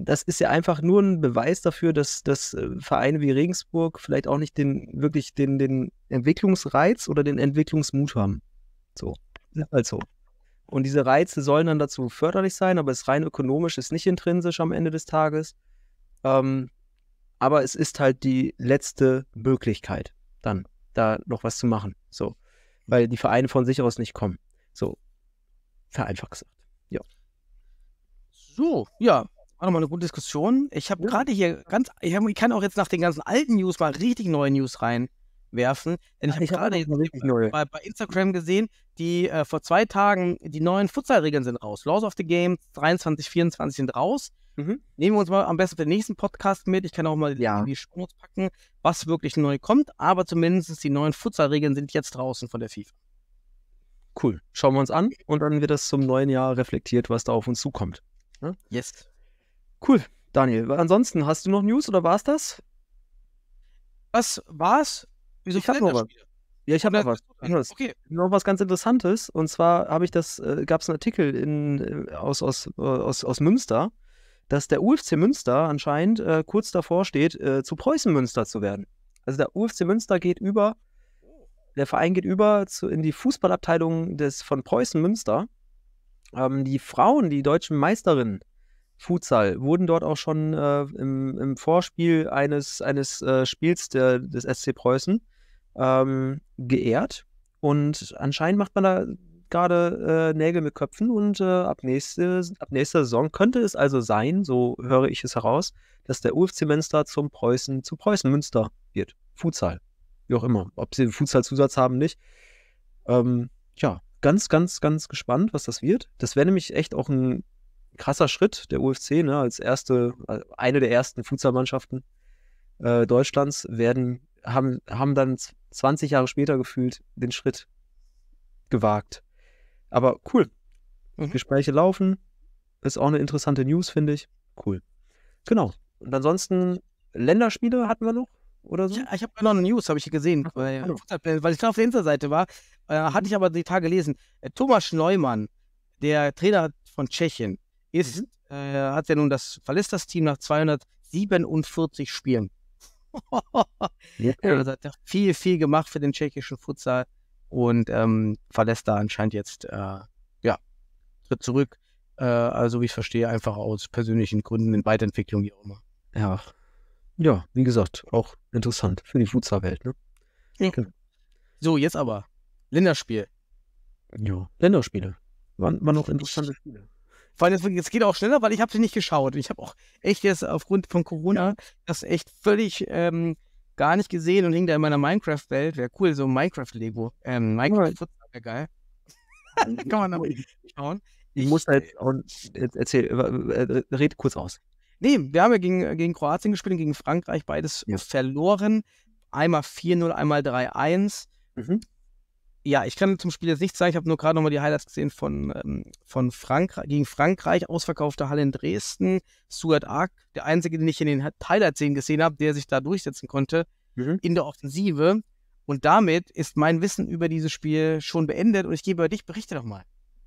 das ist ja einfach nur ein Beweis dafür, dass, dass äh, Vereine wie Regensburg vielleicht auch nicht den wirklich den, den Entwicklungsreiz oder den Entwicklungsmut haben. So. Also. Und diese Reize sollen dann dazu förderlich sein, aber es rein ökonomisch ist nicht intrinsisch am Ende des Tages. Ähm, aber es ist halt die letzte Möglichkeit, dann da noch was zu machen. So. Weil die Vereine von sich aus nicht kommen. So. Vereinfacht gesagt. Ja. So, ja, war nochmal eine gute Diskussion. Ich habe ja. gerade hier ganz, ich, hab, ich, kann auch jetzt nach den ganzen alten News mal richtig neue News reinwerfen. Denn ich habe gerade bei, bei, Instagram gesehen, die äh, vor zwei Tagen die neuen Futsalregeln sind raus. Laws of the Game 23, 24 sind raus. Mhm. Nehmen wir uns mal am besten für den nächsten Podcast mit. Ich kann auch mal ja. die Shownotes packen, was wirklich neu kommt. Aber zumindest die neuen Futsalregeln sind jetzt draußen von der FIFA. Cool. Schauen wir uns an und dann wird das zum neuen Jahr reflektiert, was da auf uns zukommt. Hm? Yes. Cool, Daniel. Ansonsten, hast du noch News oder war es das? Was war's? Wieso ich habe noch was. Ja, ich habe noch was. Okay. Noch was ganz Interessantes. Und zwar habe ich das, äh, gab es einen Artikel in, äh, aus, aus, äh, aus, aus Münster, dass der UFC Münster anscheinend äh, kurz davor steht, zu Preußen Münster zu werden. Also der UFC Münster geht über, der Verein geht über zu, in die Fußballabteilung des von Preußen Münster. Ähm, die Frauen, die deutschen Meisterinnen, Futsal wurden dort auch schon äh, im, im, Vorspiel eines, eines äh, Spiels der, des SC Preußen ähm, geehrt. Und anscheinend macht man da gerade äh, Nägel mit Köpfen und äh, ab, nächste, ab nächster Saison könnte es also sein, so höre ich es heraus, dass der UFC Münster zum Preußen, zu Preußen Münster wird. Futsal. Wie auch immer. Ob sie Futsal-Zusatz haben, nicht. Ähm, ja, ganz, ganz, ganz gespannt, was das wird. Das wäre nämlich echt auch ein krasser Schritt der UFC, ne, als erste, äh, eine der ersten Fußballmannschaften äh, Deutschlands werden, haben, haben dann 20 Jahre später gefühlt den Schritt gewagt. Aber cool. Mhm. Gespräche laufen. Ist auch eine interessante News, finde ich. Cool. Genau. Und ansonsten Länderspiele hatten wir noch oder so? Ja, ich habe noch eine News, habe ich gesehen, Ach, bei, genau. weil ich da auf der Insta-Seite war. Äh, hatte ich aber die Tage gelesen. Äh, Thomas Neumann, der Trainer von Tschechien, ist, mhm. äh, hat er nun das, verlässt das Team nach 247 Spielen. [LAUGHS] ja. Also hat er viel, viel gemacht für den tschechischen Futsal und ähm, verlässt da anscheinend jetzt, äh, ja, tritt zurück. Äh, also, wie ich verstehe, einfach aus persönlichen Gründen in Weiterentwicklung, wie auch immer. Ja. Ja, wie gesagt, auch interessant für die Futsalwelt. ne? Ja. Genau. So, jetzt aber. Länderspiel. Ja, Länderspiele. Waren, waren noch interessante Spiele. Vor allem, es geht auch schneller, weil ich habe sie nicht geschaut. Und ich habe auch echt jetzt aufgrund von Corona das echt völlig ähm, gar nicht gesehen und hing da in meiner Minecraft-Welt. Wäre cool, so Minecraft-Lego. Ähm, Minecraft wäre geil. [LAUGHS] Kann man aber schauen. Ich, ich muss halt, jetzt erzähl, äh, red kurz aus. Nee, wir haben ja gegen, gegen Kroatien gespielt und gegen Frankreich beides ja. verloren. Einmal 4-0, einmal 3-1. Mhm ja, ich kann zum Spiel jetzt nichts sagen. Ich habe nur gerade nochmal die Highlights gesehen von, ähm, von Frankreich, gegen Frankreich, ausverkaufte Halle in Dresden. Stuart Ark, der einzige, den ich in den Highlights sehen gesehen habe, der sich da durchsetzen konnte mhm. in der Offensive. Und damit ist mein Wissen über dieses Spiel schon beendet und ich gebe über dich, berichte doch mal.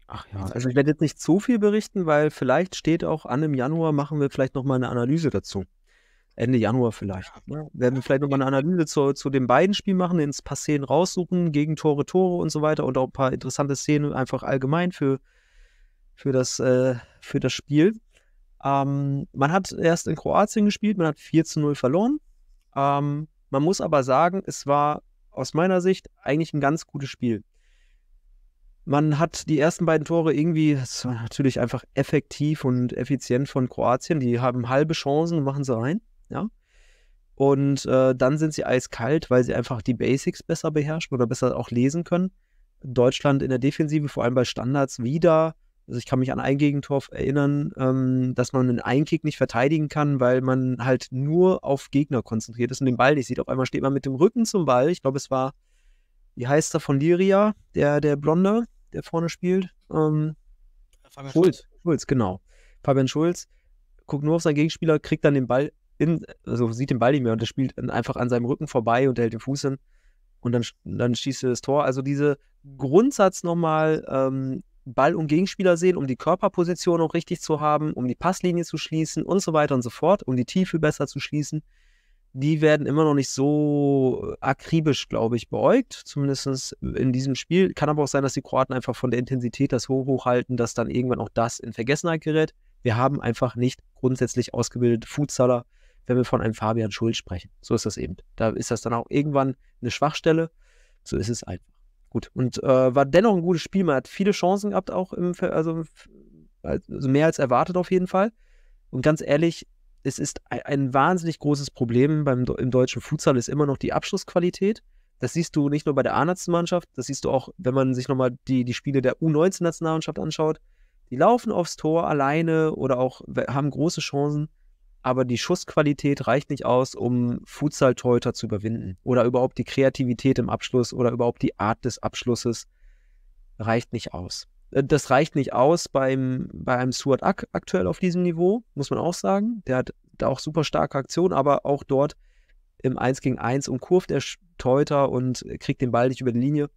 Ach ja, also ich werde jetzt nicht zu viel berichten, weil vielleicht steht auch an im Januar, machen wir vielleicht nochmal eine Analyse dazu. Ende Januar vielleicht. Ne? Werden wir vielleicht nochmal eine Analyse zu, zu den beiden Spielen machen, ins paar Szenen raussuchen, gegen Tore, Tore und so weiter und auch ein paar interessante Szenen einfach allgemein für, für, das, äh, für das Spiel. Ähm, man hat erst in Kroatien gespielt, man hat 4 zu 0 verloren. Ähm, man muss aber sagen, es war aus meiner Sicht eigentlich ein ganz gutes Spiel. Man hat die ersten beiden Tore irgendwie, das war natürlich einfach effektiv und effizient von Kroatien. Die haben halbe Chancen und machen sie rein ja. Und äh, dann sind sie eiskalt, weil sie einfach die Basics besser beherrschen oder besser auch lesen können. Deutschland in der Defensive, vor allem bei Standards, wieder. Also ich kann mich an ein Gegentor erinnern, ähm, dass man einen Einkick nicht verteidigen kann, weil man halt nur auf Gegner konzentriert ist und den Ball nicht sieht. Auf einmal steht man mit dem Rücken zum Ball. Ich glaube, es war, wie heißt er von Liria, der, der Blonde, der vorne spielt. Ähm, Fabian Schulz. Schulz, genau. Fabian Schulz guckt nur auf seinen Gegenspieler, kriegt dann den Ball in, also sieht den Ball nicht mehr und der spielt einfach an seinem Rücken vorbei und hält den Fuß hin und dann, dann schießt er das Tor. Also diese Grundsatz nochmal ähm, Ball und Gegenspieler sehen, um die Körperposition auch richtig zu haben, um die Passlinie zu schließen und so weiter und so fort, um die Tiefe besser zu schließen. Die werden immer noch nicht so akribisch, glaube ich, beäugt, zumindest in diesem Spiel. Kann aber auch sein, dass die Kroaten einfach von der Intensität das hoch hochhalten, dass dann irgendwann auch das in Vergessenheit gerät. Wir haben einfach nicht grundsätzlich ausgebildete Futsaler, wenn wir von einem Fabian Schulz sprechen. So ist das eben. Da ist das dann auch irgendwann eine Schwachstelle. So ist es einfach. Gut. Und äh, war dennoch ein gutes Spiel. Man hat viele Chancen gehabt, auch im, also, also mehr als erwartet auf jeden Fall. Und ganz ehrlich, es ist ein, ein wahnsinnig großes Problem beim, im deutschen Futsal ist immer noch die Abschlussqualität. Das siehst du nicht nur bei der A-Nationalmannschaft, das siehst du auch, wenn man sich nochmal die, die Spiele der U19-Nationalmannschaft anschaut. Die laufen aufs Tor alleine oder auch haben große Chancen, aber die Schussqualität reicht nicht aus, um Futsal-Torhüter zu überwinden. Oder überhaupt die Kreativität im Abschluss oder überhaupt die Art des Abschlusses reicht nicht aus. Äh, das reicht nicht aus beim, bei einem Stuart Ack aktuell auf diesem Niveau, muss man auch sagen. Der hat da auch super starke Aktionen, aber auch dort im 1 gegen 1 umkurvt der Teuter und kriegt den Ball nicht über die Linie.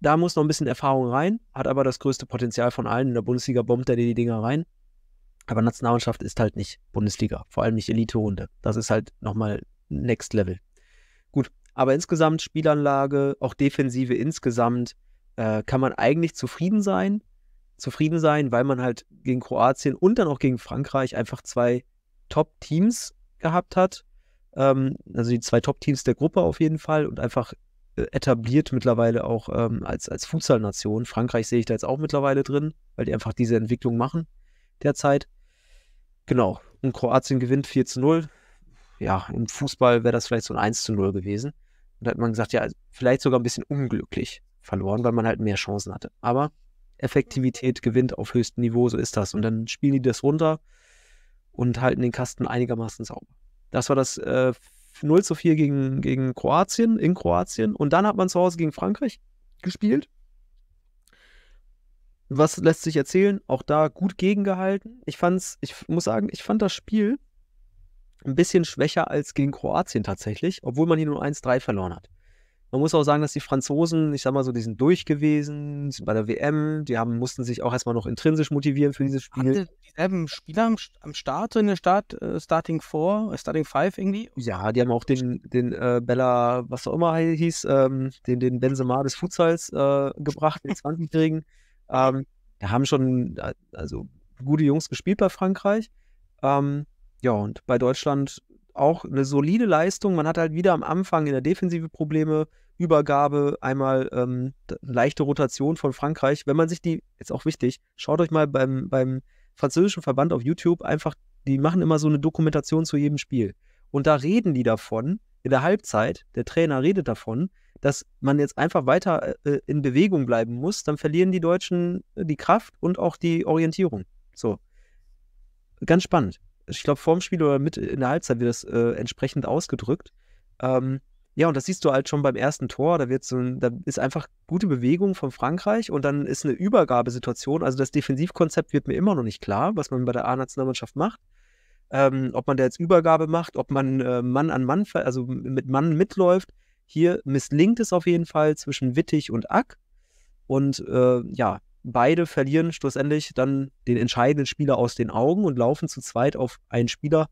Da muss noch ein bisschen Erfahrung rein, hat aber das größte Potenzial von allen. In der Bundesliga bombt er die Dinger rein. Aber Nationalmannschaft ist halt nicht Bundesliga, vor allem nicht Elite-Runde. Das ist halt nochmal Next Level. Gut, aber insgesamt Spielanlage, auch Defensive insgesamt, äh, kann man eigentlich zufrieden sein. Zufrieden sein, weil man halt gegen Kroatien und dann auch gegen Frankreich einfach zwei Top-Teams gehabt hat. Ähm, also die zwei Top-Teams der Gruppe auf jeden Fall und einfach äh, etabliert mittlerweile auch ähm, als, als Fußballnation. Frankreich sehe ich da jetzt auch mittlerweile drin, weil die einfach diese Entwicklung machen derzeit. Genau. Und Kroatien gewinnt 4 zu 0. Ja, im Fußball wäre das vielleicht so ein 1 zu 0 gewesen. Und da hat man gesagt, ja, also vielleicht sogar ein bisschen unglücklich verloren, weil man halt mehr Chancen hatte. Aber Effektivität gewinnt auf höchstem Niveau, so ist das. Und dann spielen die das runter und halten den Kasten einigermaßen sauber. Das war das äh, 0 zu 4 gegen, gegen Kroatien, in Kroatien. Und dann hat man zu Hause gegen Frankreich gespielt. Was lässt sich erzählen? Auch da gut gegengehalten. Ich fand's, ich muss sagen, ich fand das Spiel ein bisschen schwächer als gegen Kroatien tatsächlich, obwohl man hier nur 1-3 verloren hat. Man muss auch sagen, dass die Franzosen, ich sag mal so, die sind durch gewesen sind bei der WM. Die haben, mussten sich auch erstmal noch intrinsisch motivieren für dieses Spiel. Hatte dieselben Spieler am, am Start, so in der Start, äh, Starting 4, äh, Starting 5 irgendwie? Ja, die haben auch den, den äh, Bella, was auch immer hieß, ähm, den, den Benzema des Futsals äh, gebracht, den 20-Jährigen. [LAUGHS] Ähm, da haben schon äh, also gute Jungs gespielt bei Frankreich. Ähm, ja, und bei Deutschland auch eine solide Leistung. Man hat halt wieder am Anfang in der Defensive Probleme, Übergabe, einmal ähm, leichte Rotation von Frankreich. Wenn man sich die, jetzt auch wichtig, schaut euch mal beim, beim französischen Verband auf YouTube einfach, die machen immer so eine Dokumentation zu jedem Spiel. Und da reden die davon, in der Halbzeit, der Trainer redet davon, dass man jetzt einfach weiter äh, äh, in Bewegung bleiben muss, dann verlieren die Deutschen äh, die Kraft und auch die Orientierung. So. Ganz spannend. Ich glaube, vorm Spiel oder mit in der Halbzeit wird das äh, entsprechend ausgedrückt. Ähm, ja, und das siehst du halt schon beim ersten Tor. Da, wird so ein, da ist einfach gute Bewegung von Frankreich und dann ist eine Übergabesituation. Also das Defensivkonzept wird mir immer noch nicht klar, was man bei der A-Nationalmannschaft macht. Ähm, ob man da jetzt Übergabe macht, ob man äh, Mann an Mann, also mit Mann mitläuft. Hier misslingt es auf jeden Fall zwischen Wittig und Ack. Und äh, ja, beide verlieren schlussendlich dann den entscheidenden Spieler aus den Augen und laufen zu zweit auf einen Spieler,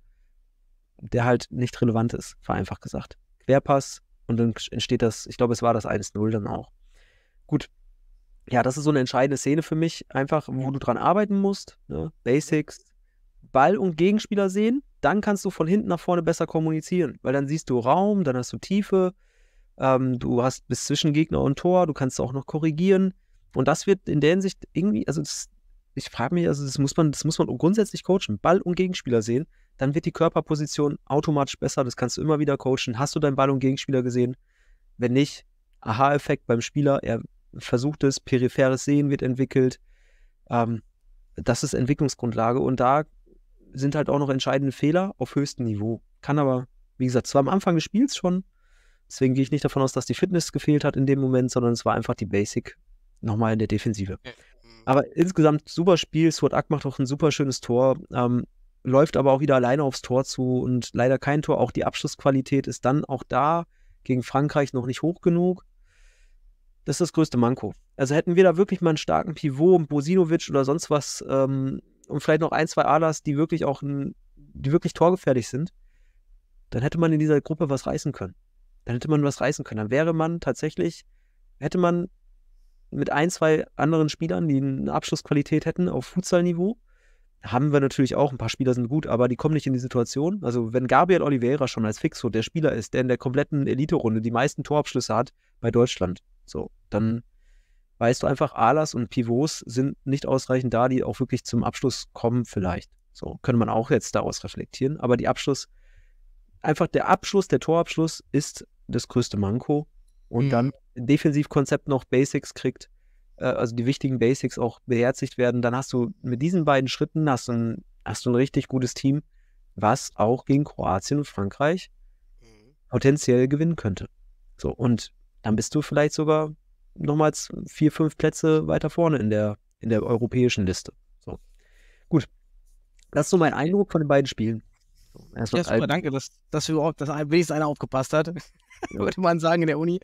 der halt nicht relevant ist, vereinfacht gesagt. Querpass und dann entsteht das, ich glaube, es war das 1-0 dann auch. Gut. Ja, das ist so eine entscheidende Szene für mich, einfach, wo du dran arbeiten musst. Ne? Basics, Ball und Gegenspieler sehen, dann kannst du von hinten nach vorne besser kommunizieren, weil dann siehst du Raum, dann hast du Tiefe, ähm, du hast bis zwischen Gegner und Tor, du kannst auch noch korrigieren. Und das wird in der Hinsicht irgendwie, also das, ich frage mich, also das muss man, das muss man grundsätzlich coachen. Ball und Gegenspieler sehen, dann wird die Körperposition automatisch besser. Das kannst du immer wieder coachen. Hast du deinen Ball und Gegenspieler gesehen? Wenn nicht, Aha-Effekt beim Spieler. Er versucht es, peripheres Sehen wird entwickelt. Ähm, das ist Entwicklungsgrundlage und da sind halt auch noch entscheidende Fehler auf höchstem Niveau. Kann aber, wie gesagt, zwar am Anfang des Spiels schon Deswegen gehe ich nicht davon aus, dass die Fitness gefehlt hat in dem Moment, sondern es war einfach die Basic nochmal in der Defensive. Aber insgesamt super Spiel. Suat Ak macht auch ein super schönes Tor. Ähm, läuft aber auch wieder alleine aufs Tor zu und leider kein Tor. Auch die Abschlussqualität ist dann auch da gegen Frankreich noch nicht hoch genug. Das ist das größte Manko. Also hätten wir da wirklich mal einen starken Pivot, Bosinovic oder sonst was ähm, und vielleicht noch ein, zwei Alas, die wirklich auch ein, die wirklich torgefährlich sind, dann hätte man in dieser Gruppe was reißen können dann hätte man was reißen können. Dann wäre man tatsächlich, hätte man mit ein, zwei anderen Spielern, die eine Abschlussqualität hätten auf Futsalniveau, haben wir natürlich auch, ein paar Spieler sind gut, aber die kommen nicht in die Situation. Also wenn Gabriel Oliveira schon als Fixo der Spieler ist, der in der kompletten Elite-Runde die meisten Torabschlüsse hat bei Deutschland, so, dann weißt du einfach, Alas und Pivots sind nicht ausreichend da, die auch wirklich zum Abschluss kommen vielleicht. So, könnte man auch jetzt daraus reflektieren, aber die Abschluss- einfach der Abschluss, der Torabschluss ist das größte Manko. Und mhm. dann Defensivkonzept noch Basics kriegt, äh, also die wichtigen Basics auch beherzigt werden, dann hast du mit diesen beiden Schritten hast du ein, hast du ein richtig gutes Team, was auch gegen Kroatien und Frankreich mhm. potenziell gewinnen könnte. So, und dann bist du vielleicht sogar nochmals vier, fünf Plätze weiter vorne in der, in der europäischen Liste. So. Gut. Das ist so mein Eindruck von den beiden Spielen. Erstmal ja, super, danke, dass, dass überhaupt, dass wenigstens einer aufgepasst hat, ja. [LAUGHS] würde man sagen in der Uni.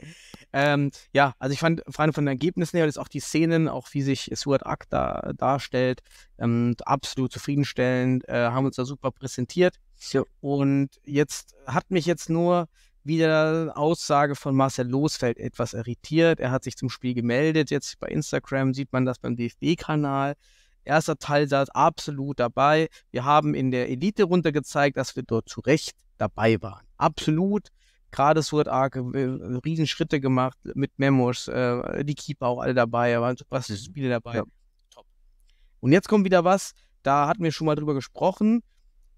Ähm, ja, also ich fand vor allem von den Ergebnissen her, dass auch die Szenen, auch wie sich Stuart Ack da, darstellt, ähm, absolut zufriedenstellend, äh, haben uns da super präsentiert. Ja. Und jetzt hat mich jetzt nur wieder Aussage von Marcel Losfeld etwas irritiert. Er hat sich zum Spiel gemeldet. Jetzt bei Instagram sieht man das beim DFB-Kanal. Erster Teil saß absolut dabei. Wir haben in der Elite runter gezeigt, dass wir dort zu Recht dabei waren. Absolut. Gerade Sword Arc, äh, Riesenschritte gemacht mit Memos, äh, die Keeper auch alle dabei, da waren super mhm. Spiele dabei. Ja. Top. Und jetzt kommt wieder was, da hatten wir schon mal drüber gesprochen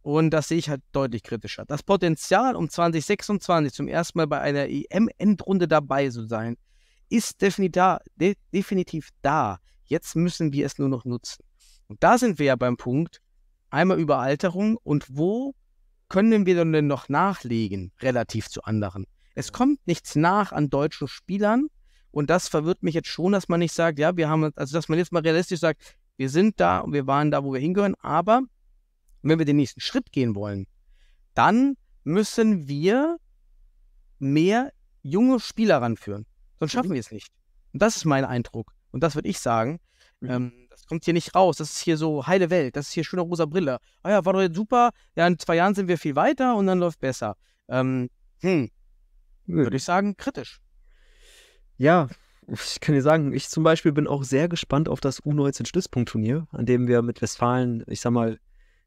und das sehe ich halt deutlich kritischer. Das Potenzial, um 2026 zum ersten Mal bei einer EM-Endrunde dabei zu sein, ist definitiv da, de definitiv da. Jetzt müssen wir es nur noch nutzen. Und da sind wir ja beim Punkt, einmal Überalterung und wo können wir denn noch nachlegen relativ zu anderen? Es kommt nichts nach an deutschen Spielern und das verwirrt mich jetzt schon, dass man nicht sagt, ja, wir haben, also dass man jetzt mal realistisch sagt, wir sind da und wir waren da, wo wir hingehören, aber wenn wir den nächsten Schritt gehen wollen, dann müssen wir mehr junge Spieler ranführen. Sonst schaffen mhm. wir es nicht. Und das ist mein Eindruck. Und das würde ich sagen. Mhm. Ähm, kommt hier nicht raus. Das ist hier so heile Welt. Das ist hier schöne rosa Brille. Ah ja, war doch jetzt super. Ja, in zwei Jahren sind wir viel weiter und dann läuft besser. Ähm, hm. Würde ich sagen, kritisch. Ja, ich kann dir sagen, ich zum Beispiel bin auch sehr gespannt auf das U19-Stützpunktturnier, an dem wir mit Westfalen, ich sag mal,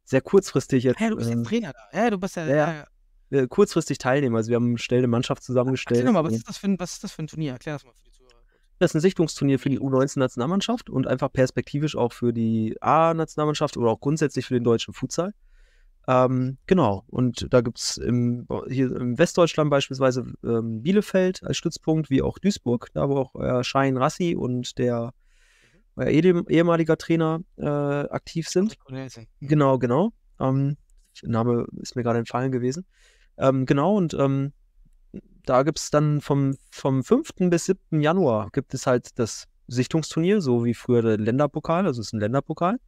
sehr kurzfristig jetzt. Hä, hey, du bist ja ähm, Trainer da. Hä, hey, du bist ja. ja äh, kurzfristig teilnehmen. Also wir haben schnell eine Mannschaft zusammengestellt. Erzähl nochmal, was ist, das für ein, was ist das für ein Turnier? Erklär das mal für die das ist ein Sichtungsturnier für die U19-Nationalmannschaft und einfach perspektivisch auch für die A-Nationalmannschaft oder auch grundsätzlich für den deutschen Futsal. Ähm, genau, und da gibt es hier im Westdeutschland beispielsweise ähm, Bielefeld als Stützpunkt, wie auch Duisburg, da wo auch euer äh, Schein Rassi und der euer ehemaliger Trainer äh, aktiv sind. Mhm. Genau, genau. Ähm, Name ist mir gerade entfallen gewesen. Ähm, genau, und ähm, da gibt es dann vom, vom 5. bis 7. Januar gibt es halt das Sichtungsturnier, so wie früher der Länderpokal, also es ist ein Länderpokal.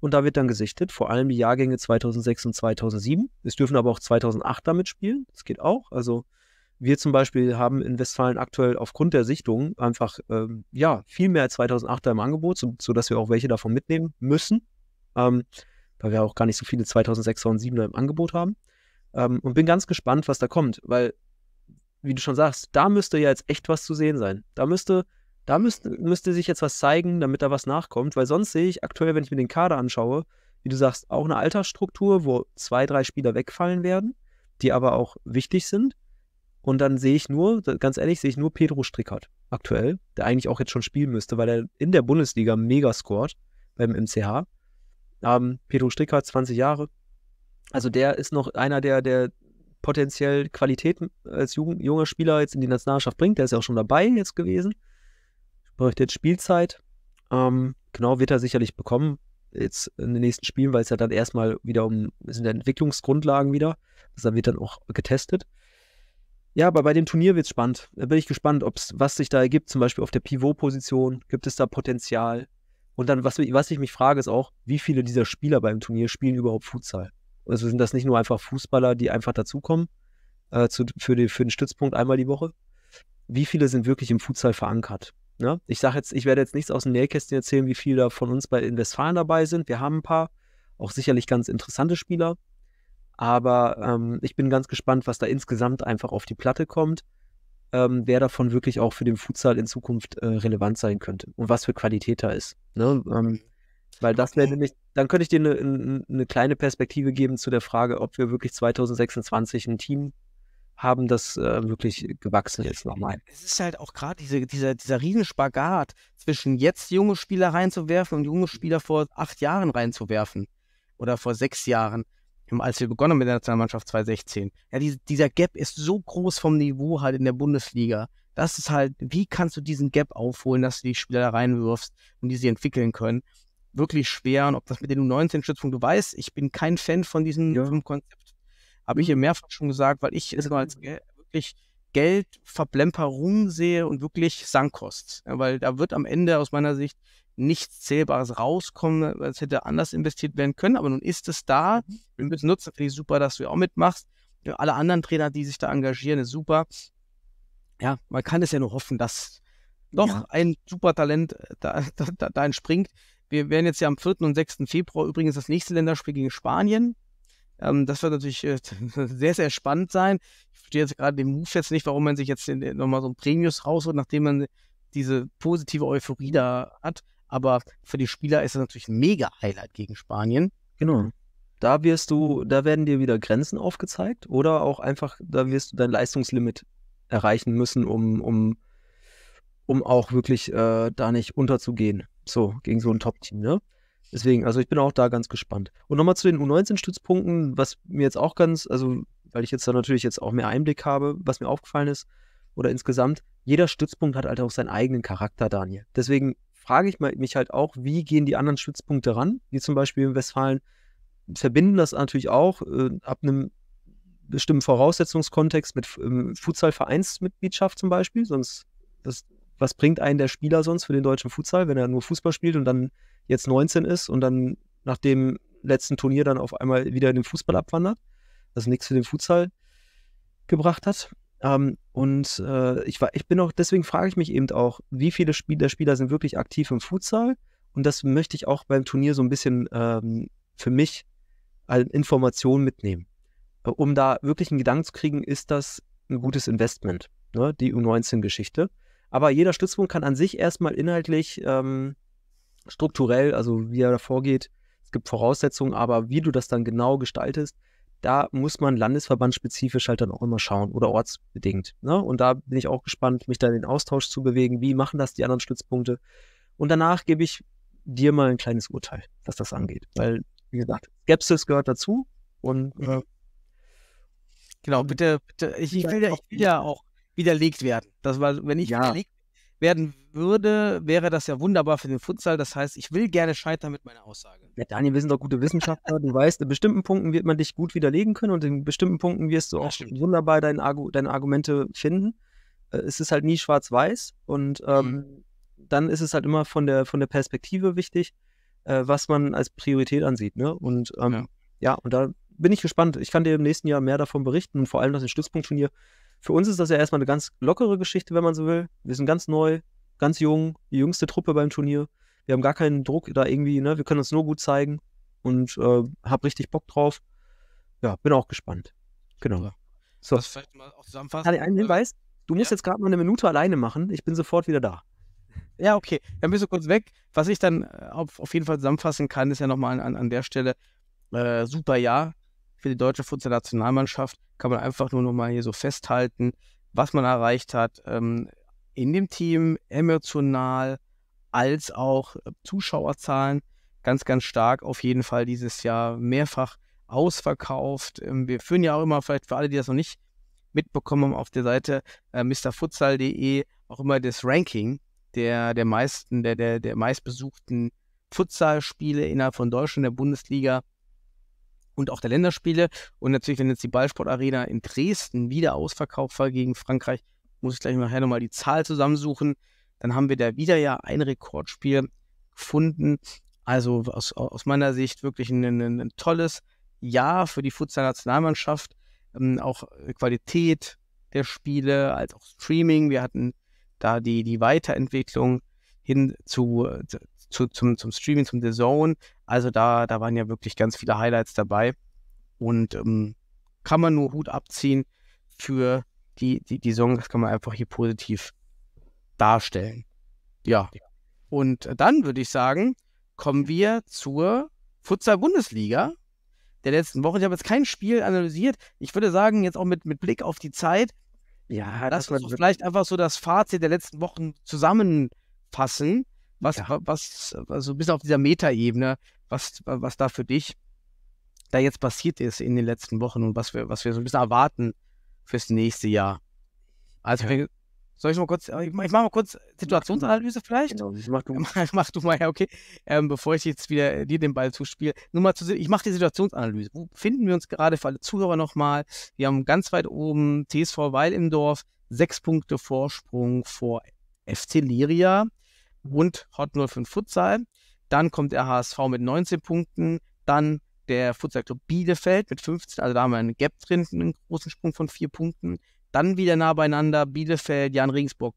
Und da wird dann gesichtet, vor allem die Jahrgänge 2006 und 2007. Es dürfen aber auch 2008 damit spielen, das geht auch. Also wir zum Beispiel haben in Westfalen aktuell aufgrund der Sichtung einfach ähm, ja, viel mehr als 2008er im Angebot, so, sodass wir auch welche davon mitnehmen müssen, ähm, weil wir auch gar nicht so viele 2006er und 2007er im Angebot haben. Ähm, und bin ganz gespannt, was da kommt, weil wie du schon sagst, da müsste ja jetzt echt was zu sehen sein. Da müsste, da müsste, müsste sich jetzt was zeigen, damit da was nachkommt, weil sonst sehe ich aktuell, wenn ich mir den Kader anschaue, wie du sagst, auch eine Altersstruktur, wo zwei, drei Spieler wegfallen werden, die aber auch wichtig sind. Und dann sehe ich nur, ganz ehrlich, sehe ich nur Pedro Strickert aktuell, der eigentlich auch jetzt schon spielen müsste, weil er in der Bundesliga mega scored beim MCH. Ähm, Pedro Strickert, 20 Jahre. Also der ist noch einer, der, der potenziell Qualitäten äh, als jung, junger Spieler jetzt in die Nationalschaft bringt. Der ist ja auch schon dabei jetzt gewesen. Bräuchte jetzt Spielzeit. Ähm, genau, wird er sicherlich bekommen jetzt in den nächsten Spielen, weil es ja dann erstmal wieder um sind ja Entwicklungsgrundlagen wieder. Das also wird dann auch getestet. Ja, aber bei dem Turnier wird es spannend. Da bin ich gespannt, ob's, was sich da ergibt, zum Beispiel auf der Pivot-Position. Gibt es da Potenzial? Und dann, was, was ich mich frage, ist auch, wie viele dieser Spieler beim Turnier spielen überhaupt Futsal? Also sind das nicht nur einfach Fußballer, die einfach dazukommen äh, zu, für, die, für den Stützpunkt einmal die Woche. Wie viele sind wirklich im Futsal verankert? Ne? Ich sage jetzt, ich werde jetzt nichts aus dem Nähkästchen erzählen, wie viele da von uns bei in Westfalen dabei sind. Wir haben ein paar, auch sicherlich ganz interessante Spieler. Aber ähm, ich bin ganz gespannt, was da insgesamt einfach auf die Platte kommt, ähm, wer davon wirklich auch für den Futsal in Zukunft äh, relevant sein könnte und was für Qualität da ist. Ne? Ähm, weil das wäre nämlich, dann könnte ich dir eine, ne, ne kleine Perspektive geben zu der Frage, ob wir wirklich 2026 ein Team haben, das äh, wirklich gewachsen ist nochmal. Es ist halt auch gerade diese, dieser, dieser Riesenspagat zwischen jetzt junge Spieler reinzuwerfen und junge Spieler vor acht Jahren reinzuwerfen oder vor sechs Jahren, als wir begonnen mit der Nationalmannschaft 2016. Ja, die, dieser Gap ist so groß vom Niveau halt in der Bundesliga. Das ist halt, wie kannst du diesen Gap aufholen, dass du die Spieler da reinwirfst und die sie entwickeln können? wirklich schwer. Und ob das mit den U19-Stützpunkt, du weißt, ich bin kein Fan von diesem ja. Konzept. Habe ich mhm. hier mehrfach schon gesagt, weil ich es als wirklich Geldverplemperung sehe und wirklich Sankost. Ja, weil da wird am Ende aus meiner Sicht nichts Zählbares rauskommen. Es hätte anders investiert werden können, aber nun ist es da. Mhm. Wir müssen nutzen. Finde ich super, dass du auch mitmachst. Alle anderen Trainer, die sich da engagieren, ist super. Ja, man kann es ja nur hoffen, dass doch ja. ein super Talent äh, [LAUGHS] da, da, da entspringt. Wir werden jetzt ja am 4. und 6. Februar übrigens das nächste Länderspiel gegen Spanien. Ähm, das wird natürlich äh, [LAUGHS] sehr, sehr spannend sein. Ich verstehe jetzt gerade den Move jetzt nicht, warum man sich jetzt nochmal so ein Premius rausholt, nachdem man diese positive Euphorie da hat. Aber für die Spieler ist das natürlich ein mega Highlight gegen Spanien. Genau. Da wirst du, da werden dir wieder Grenzen aufgezeigt oder auch einfach, da wirst du dein Leistungslimit erreichen müssen, um, um, um auch wirklich äh, da nicht unterzugehen. So, gegen so ein Top-Team, ne? Deswegen, also ich bin auch da ganz gespannt. Und nochmal zu den U19-Stützpunkten, was mir jetzt auch ganz, also weil ich jetzt da natürlich jetzt auch mehr Einblick habe, was mir aufgefallen ist, oder insgesamt, jeder Stützpunkt hat halt auch seinen eigenen Charakter, Daniel. Deswegen frage ich mich halt auch, wie gehen die anderen Stützpunkte ran? Wie zum Beispiel in Westfalen verbinden das natürlich auch äh, ab einem bestimmten Voraussetzungskontext mit ähm, Futsal-Vereinsmitgliedschaft zum Beispiel, sonst das was bringt einen der Spieler sonst für den deutschen Futsal, wenn er nur Fußball spielt und dann jetzt 19 ist und dann nach dem letzten Turnier dann auf einmal wieder in den Fußball abwandert, also nichts für den Futsal gebracht hat. Ähm, und äh, ich, war, ich bin auch, deswegen frage ich mich eben auch, wie viele Spiel der Spieler sind wirklich aktiv im Futsal? Und das möchte ich auch beim Turnier so ein bisschen ähm, für mich als Information mitnehmen. Äh, um da wirklich einen Gedanken zu kriegen, ist das ein gutes Investment, ne? die U19-Geschichte. Aber jeder Stützpunkt kann an sich erstmal inhaltlich ähm, strukturell, also wie er da vorgeht, es gibt Voraussetzungen, aber wie du das dann genau gestaltest, da muss man landesverbandsspezifisch halt dann auch immer schauen oder ortsbedingt. Ne? Und da bin ich auch gespannt, mich da in den Austausch zu bewegen. Wie machen das die anderen Stützpunkte? Und danach gebe ich dir mal ein kleines Urteil, was das angeht. Weil, wie gesagt, Skepsis gehört dazu und. Äh, genau, bitte, bitte. Ich, ich will, ja, ich will ja auch widerlegt werden. Das war, wenn ich ja. widerlegt werden würde, wäre das ja wunderbar für den Futsal. Das heißt, ich will gerne scheitern mit meiner Aussage. Ja, Daniel, wir sind doch gute Wissenschaftler. du weißt, in bestimmten Punkten wird man dich gut widerlegen können und in bestimmten Punkten wirst du auch wunderbar dein Argu deine Argumente finden. Äh, es ist halt nie schwarz-weiß und ähm, mhm. dann ist es halt immer von der, von der Perspektive wichtig, äh, was man als Priorität ansieht. Ne? Und ähm, ja. ja, und da bin ich gespannt. Ich kann dir im nächsten Jahr mehr davon berichten und vor allem das dir für uns ist das ja erstmal eine ganz lockere Geschichte, wenn man so will. Wir sind ganz neu, ganz jung, die jüngste Truppe beim Turnier. Wir haben gar keinen Druck da irgendwie, ne? Wir können uns nur gut zeigen und äh, hab richtig Bock drauf. Ja, bin auch gespannt. Genau. So. Das vielleicht mal auch zusammenfassen. Hatte einen äh, Hinweis, du musst jetzt gerade mal eine Minute alleine machen. Ich bin sofort wieder da. Ja, okay. Dann bist du kurz weg. Was ich dann äh, auf, auf jeden Fall zusammenfassen kann, ist ja nochmal an, an der Stelle, äh, super Jahr für die deutsche Futsal-Nationalmannschaft kann man einfach nur nochmal hier so festhalten, was man erreicht hat ähm, in dem Team, emotional, als auch äh, Zuschauerzahlen. Ganz, ganz stark auf jeden Fall dieses Jahr mehrfach ausverkauft. Ähm, wir führen ja auch immer, vielleicht für alle, die das noch nicht mitbekommen haben, auf der Seite äh, mrfutsal.de auch immer das Ranking der, der meisten, der, der, der meistbesuchten Futsalspiele innerhalb von Deutschland, der Bundesliga und auch der Länderspiele. Und natürlich, wenn jetzt die Ballsportarena in Dresden wieder ausverkauft war gegen Frankreich, muss ich gleich nachher nochmal die Zahl zusammensuchen. Dann haben wir da wieder ja ein Rekordspiel gefunden. Also aus, aus meiner Sicht wirklich ein, ein, ein tolles Jahr für die Futsal-Nationalmannschaft. Ähm, auch äh, Qualität der Spiele, als auch Streaming. Wir hatten da die, die Weiterentwicklung hin zu, äh, zu, zum, zum Streaming, zum The Zone. Also da, da waren ja wirklich ganz viele Highlights dabei. Und ähm, kann man nur Hut abziehen für die, die, die Song, das kann man einfach hier positiv darstellen. Ja. Und dann würde ich sagen, kommen wir zur Futsal-Bundesliga der letzten Woche. Ich habe jetzt kein Spiel analysiert. Ich würde sagen, jetzt auch mit, mit Blick auf die Zeit, ja, das, das vielleicht einfach so das Fazit der letzten Wochen zusammenfassen. Was, ja. was, also bis auf dieser Metaebene, was, was da für dich da jetzt passiert ist in den letzten Wochen und was wir, was wir so ein bisschen erwarten fürs nächste Jahr. Also, ja. soll ich mal kurz, äh, ich mache mal kurz Situationsanalyse vielleicht? Genau, [LAUGHS] mach du. Mach, du mal, ja, okay. Ähm, bevor ich jetzt wieder äh, dir den Ball zuspiele. Nur mal zu, ich mache die Situationsanalyse. Wo finden wir uns gerade für alle Zuhörer nochmal? Wir haben ganz weit oben TSV Weil im Dorf, sechs Punkte Vorsprung vor FC Liria und Hot 05 Futsal. Dann kommt der HSV mit 19 Punkten, dann der Futsal Club Bielefeld mit 15, also da haben wir einen Gap drin, einen großen Sprung von 4 Punkten. Dann wieder nah beieinander Bielefeld, Jan Regensburg,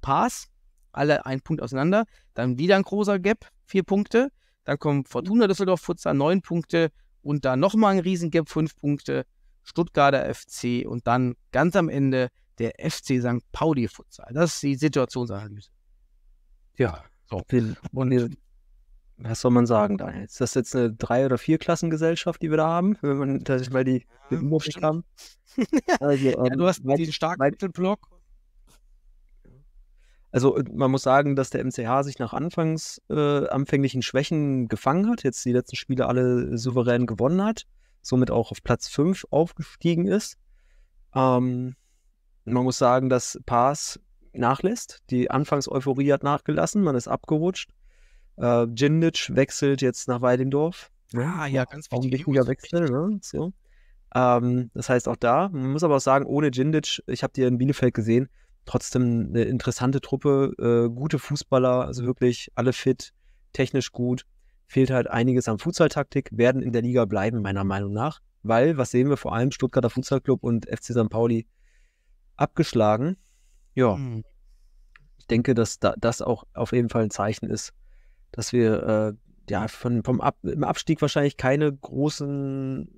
Pass, alle einen Punkt auseinander. Dann wieder ein großer Gap, 4 Punkte. Dann kommt Fortuna Düsseldorf Futsal, 9 Punkte. Und dann nochmal ein Riesengap, 5 Punkte. Stuttgarter FC und dann ganz am Ende der FC St. Pauli Futsal. Das ist die Situationsanalyse. Ja, so. Und was soll man sagen, Daniel? Ist das jetzt eine Drei- oder Vier-Klassengesellschaft, die wir da haben? Wenn man tatsächlich mal die Überblick haben. [LAUGHS] also, ja, ähm, du hast weit, den starken weit, Mittelblock. Also man muss sagen, dass der MCH sich nach anfangs äh, anfänglichen Schwächen gefangen hat, jetzt die letzten Spiele alle souverän gewonnen hat, somit auch auf Platz 5 aufgestiegen ist. Ähm, man muss sagen, dass Paas nachlässt. Die Anfangseuphorie hat nachgelassen, man ist abgerutscht. Äh, Djindic wechselt jetzt nach Weidendorf. Ah, ja, ja, ganz wichtig. Ein wichtiger Wechsel, ne? So. Ähm, das heißt auch da, man muss aber auch sagen, ohne Jindic, ich habe die in Bielefeld gesehen, trotzdem eine interessante Truppe, äh, gute Fußballer, also wirklich alle fit, technisch gut. Fehlt halt einiges an Fußballtaktik, werden in der Liga bleiben, meiner Meinung nach. Weil, was sehen wir vor allem, Stuttgarter Fußballclub und FC St. Pauli abgeschlagen. Ja, mhm. ich denke, dass da, das auch auf jeden Fall ein Zeichen ist, dass wir äh, ja von, vom Ab im Abstieg wahrscheinlich keine großen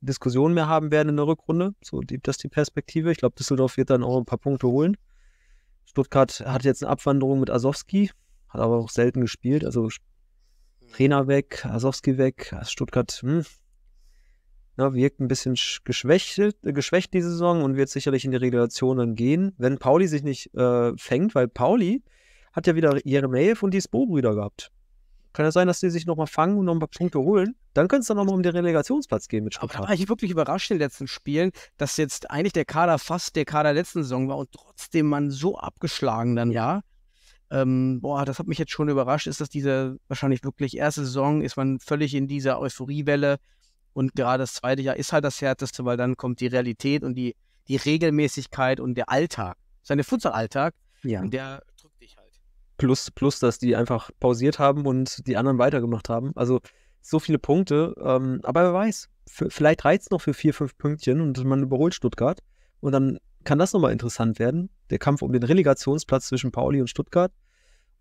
Diskussionen mehr haben werden in der Rückrunde. So die, das ist die Perspektive. Ich glaube, Düsseldorf wird dann auch ein paar Punkte holen. Stuttgart hat jetzt eine Abwanderung mit Asowski, hat aber auch selten gespielt. Also Trainer weg, Asowski weg, Stuttgart, hm, ja, ne, wirkt ein bisschen geschwächt, äh, geschwächt die Saison und wird sicherlich in die Relegation dann gehen, wenn Pauli sich nicht äh, fängt, weil Pauli hat ja wieder Jeremejew und die Spo-Brüder gehabt. Kann ja sein, dass die sich nochmal fangen und noch ein paar Punkte holen. Dann könnte es dann nochmal um den Relegationsplatz gehen mit Stuttgart. Aber da war ich wirklich überrascht in den letzten Spielen, dass jetzt eigentlich der Kader fast der Kader letzten Saison war und trotzdem man so abgeschlagen dann, ja. Ähm, boah, das hat mich jetzt schon überrascht, ist, das diese wahrscheinlich wirklich erste Saison ist man völlig in dieser Euphoriewelle. Und gerade das zweite Jahr ist halt das härteste, weil dann kommt die Realität und die, die Regelmäßigkeit und der Alltag. Seine Futsal-Alltag, ja. der drückt dich halt. Plus, plus, dass die einfach pausiert haben und die anderen weitergemacht haben. Also so viele Punkte. Ähm, aber wer weiß, vielleicht reizt es noch für vier, fünf Pünktchen und man überholt Stuttgart. Und dann kann das nochmal interessant werden. Der Kampf um den Relegationsplatz zwischen Pauli und Stuttgart.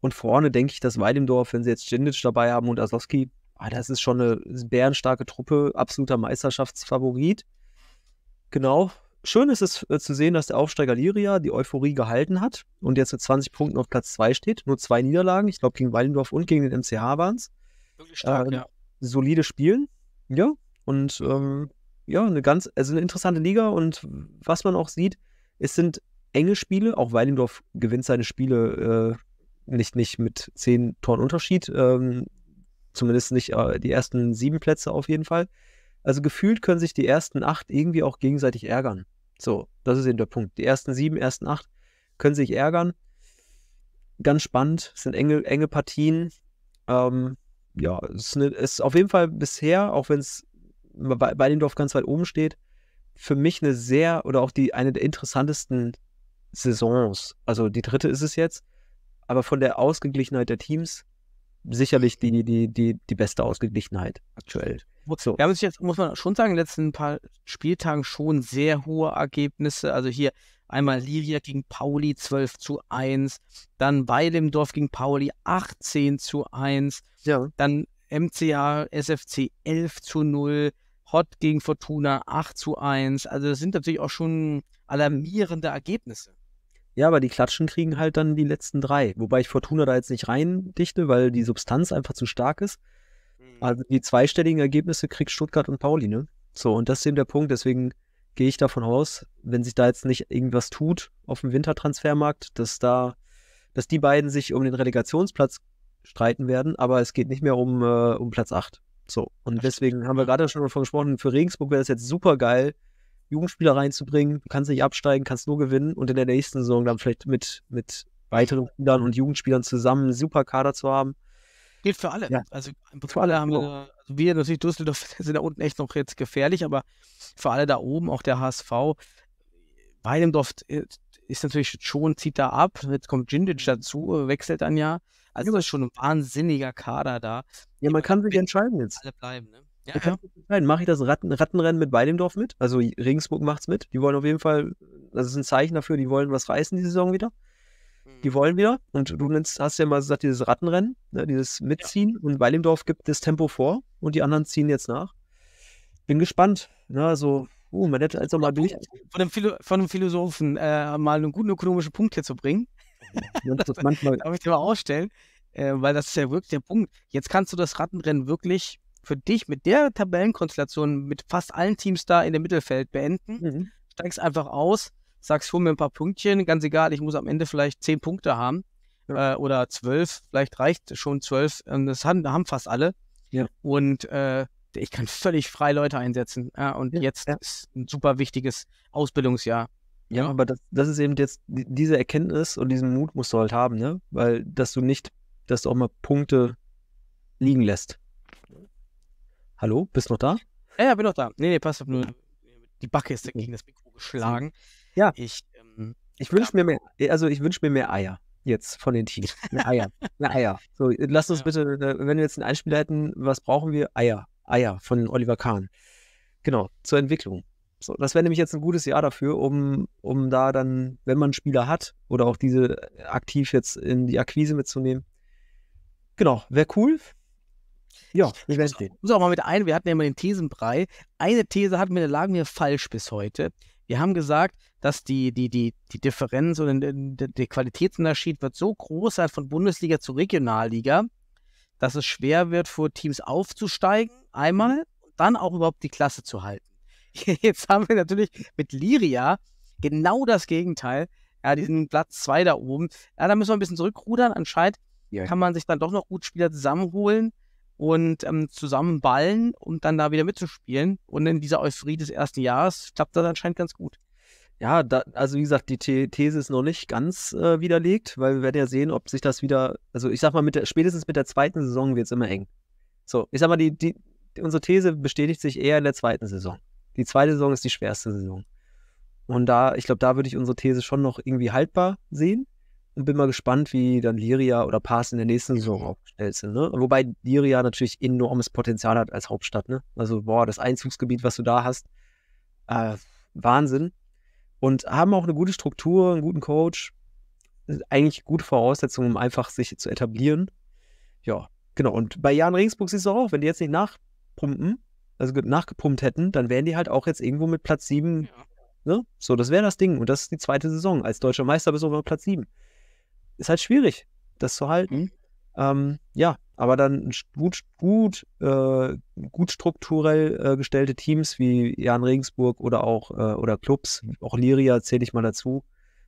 Und vorne denke ich, dass Weidendorf, wenn sie jetzt Jindic dabei haben und Aslowski, ah, das ist schon eine bärenstarke Truppe, absoluter Meisterschaftsfavorit. Genau. Schön ist es äh, zu sehen, dass der Aufsteiger Liria die Euphorie gehalten hat und jetzt mit 20 Punkten auf Platz 2 steht. Nur zwei Niederlagen, ich glaube gegen Weilendorf und gegen den MCH waren es. Wirklich stark, ähm, ja. Solide Spielen, ja. Und ähm, ja, eine ganz, also eine interessante Liga und was man auch sieht, es sind enge Spiele, auch Weilendorf gewinnt seine Spiele äh, nicht, nicht mit 10 Toren Unterschied. Ähm, Zumindest nicht äh, die ersten sieben Plätze auf jeden Fall. Also gefühlt können sich die ersten acht irgendwie auch gegenseitig ärgern. So, das ist eben der Punkt. Die ersten sieben, ersten acht können sich ärgern. Ganz spannend, es sind enge, enge Partien. Ähm, ja, es ist, eine, ist, auf jeden Fall bisher, auch wenn es bei, bei dem Dorf ganz weit oben steht, für mich eine sehr oder auch die eine der interessantesten Saisons. Also die dritte ist es jetzt, aber von der Ausgeglichenheit der Teams sicherlich die, die, die, die beste Ausgeglichenheit aktuell. So. Wir haben uns jetzt, muss man schon sagen, in den letzten paar Spieltagen schon sehr hohe Ergebnisse. Also hier einmal Livia gegen Pauli 12 zu 1, dann Weilimdorf gegen Pauli 18 zu 1, ja. dann MCA SFC 11 zu 0, Hot gegen Fortuna 8 zu 1. Also das sind natürlich auch schon alarmierende Ergebnisse. Ja, aber die Klatschen kriegen halt dann die letzten drei. Wobei ich Fortuna da jetzt nicht rein dichte, weil die mhm. Substanz einfach zu stark ist. Mhm. Also die zweistelligen Ergebnisse kriegt Stuttgart und Pauli, ne? So, und das ist eben der Punkt. Deswegen gehe ich davon aus, wenn sich da jetzt nicht irgendwas tut auf dem Wintertransfermarkt, dass da, dass die beiden sich um den Relegationsplatz streiten werden, aber es geht nicht mehr um, äh, um Platz 8. So. Und deswegen haben wir gerade schon davon gesprochen, für Regensburg wäre das jetzt super geil, Jugendspieler reinzubringen. Du kannst nicht absteigen, kannst nur gewinnen und in der nächsten Saison dann vielleicht mit, mit weiteren Spielern und Jugendspielern zusammen einen super Kader zu haben. Gilt für alle. Ja. Also im für alle haben wir, genau. also wir natürlich Düsseldorf [LAUGHS] sind da unten echt noch jetzt gefährlich, aber für alle da oben, auch der HSV, Weidendorf äh, ist natürlich schon, zieht da ab. Jetzt kommt Jindic mhm. dazu, wechselt dann ja. Also ist schon ein wahnsinniger Kader da. Ja, man kann sich entscheiden jetzt. Alle bleiben, ne? Ja. Da kannst mache ich das Ratten, Rattenrennen mit Weidendorf mit? Also Regensburg macht's mit. Die wollen auf jeden Fall, das ist ein Zeichen dafür, die wollen was reißen die Saison wieder. Die mhm. wollen wieder. Und du nennst, hast ja mal gesagt, dieses Rattenrennen, ne, dieses Mitziehen. Ja. Und Weilendorf gibt das Tempo vor und die anderen ziehen jetzt nach. Bin gespannt. Ne, also, uh, man hätte also mal durch. Von einem, Philo von einem Philosophen äh, mal einen guten ökonomischen Punkt hier zu bringen. [LAUGHS] [LAUGHS] Darf ich dir mal ausstellen? Äh, weil das ist ja wirklich der Punkt. Jetzt kannst du das Rattenrennen wirklich für dich mit der Tabellenkonstellation mit fast allen Teams da in dem Mittelfeld beenden. Mhm. Steigst einfach aus, sagst, hol mir ein paar Pünktchen, ganz egal, ich muss am Ende vielleicht zehn Punkte haben ja. äh, oder zwölf, vielleicht reicht schon zwölf. Ähm, das haben, haben fast alle. Ja. Und äh, ich kann völlig frei Leute einsetzen. Ja, und ja, jetzt ja. ist ein super wichtiges Ausbildungsjahr. Ja, aber das, das ist eben jetzt diese Erkenntnis und diesen Mut musst du halt haben, ne? Weil, dass du nicht, dass du auch mal Punkte liegen lässt. Hallo, bist noch da? Ja, ja, bin noch da. Nee, nee, passt. Ich nur die Backe ist gegen das Mikro geschlagen. Ja. Ich, ähm, ich wünsche mir mehr, äh, also ich wünsche mir mehr Eier jetzt von den Teams. Mehr Eier. mehr Eier. So, lass uns ja. bitte, äh, wenn wir jetzt ein Einspiel hätten, was brauchen wir? Eier. Eier von Oliver Kahn. Genau, zur Entwicklung. So, das wäre nämlich jetzt ein gutes Jahr dafür, um, um da dann, wenn man Spieler hat oder auch diese äh, aktiv jetzt in die Akquise mitzunehmen. Genau, wäre cool. Ja, ich werde stehen. Muss auch mal mit ein, wir hatten ja immer den Thesenbrei. Eine These hatten wir, da lagen wir falsch bis heute. Wir haben gesagt, dass die, die, die, die Differenz oder der Qualitätsunterschied wird so groß sein von Bundesliga zu Regionalliga, dass es schwer wird, vor Teams aufzusteigen, einmal, und dann auch überhaupt die Klasse zu halten. [LAUGHS] Jetzt haben wir natürlich mit Liria genau das Gegenteil. Ja, diesen Platz 2 da oben. Ja, da müssen wir ein bisschen zurückrudern. Anscheinend ja. kann man sich dann doch noch gut Spieler zusammenholen und ähm, zusammen ballen, um dann da wieder mitzuspielen. Und in dieser Euphorie des ersten Jahres klappt das anscheinend ganz gut. Ja, da, also wie gesagt, die The These ist noch nicht ganz äh, widerlegt, weil wir werden ja sehen, ob sich das wieder, also ich sag mal, mit der, spätestens mit der zweiten Saison wird es immer eng. So, ich sag mal, die, die, unsere These bestätigt sich eher in der zweiten Saison. Die zweite Saison ist die schwerste Saison. Und da, ich glaube, da würde ich unsere These schon noch irgendwie haltbar sehen und bin mal gespannt, wie dann Liria oder Pass in der nächsten Saison aufgestellt sind. Ne? Wobei Liria natürlich enormes Potenzial hat als Hauptstadt. Ne? Also, boah, das Einzugsgebiet, was du da hast, äh, Wahnsinn. Und haben auch eine gute Struktur, einen guten Coach. Eigentlich gute Voraussetzungen, um einfach sich zu etablieren. Ja, genau. Und bei Jan Regensburg siehst du auch, wenn die jetzt nicht nachpumpen, also nachgepumpt hätten, dann wären die halt auch jetzt irgendwo mit Platz 7. Ne? So, das wäre das Ding. Und das ist die zweite Saison. Als deutscher Meister bist du auf Platz 7 ist halt schwierig, das zu halten. Mhm. Ähm, ja, aber dann gut, gut, äh, gut strukturell äh, gestellte Teams wie Jan Regensburg oder auch äh, oder Clubs, mhm. auch Liria zähle ich mal dazu,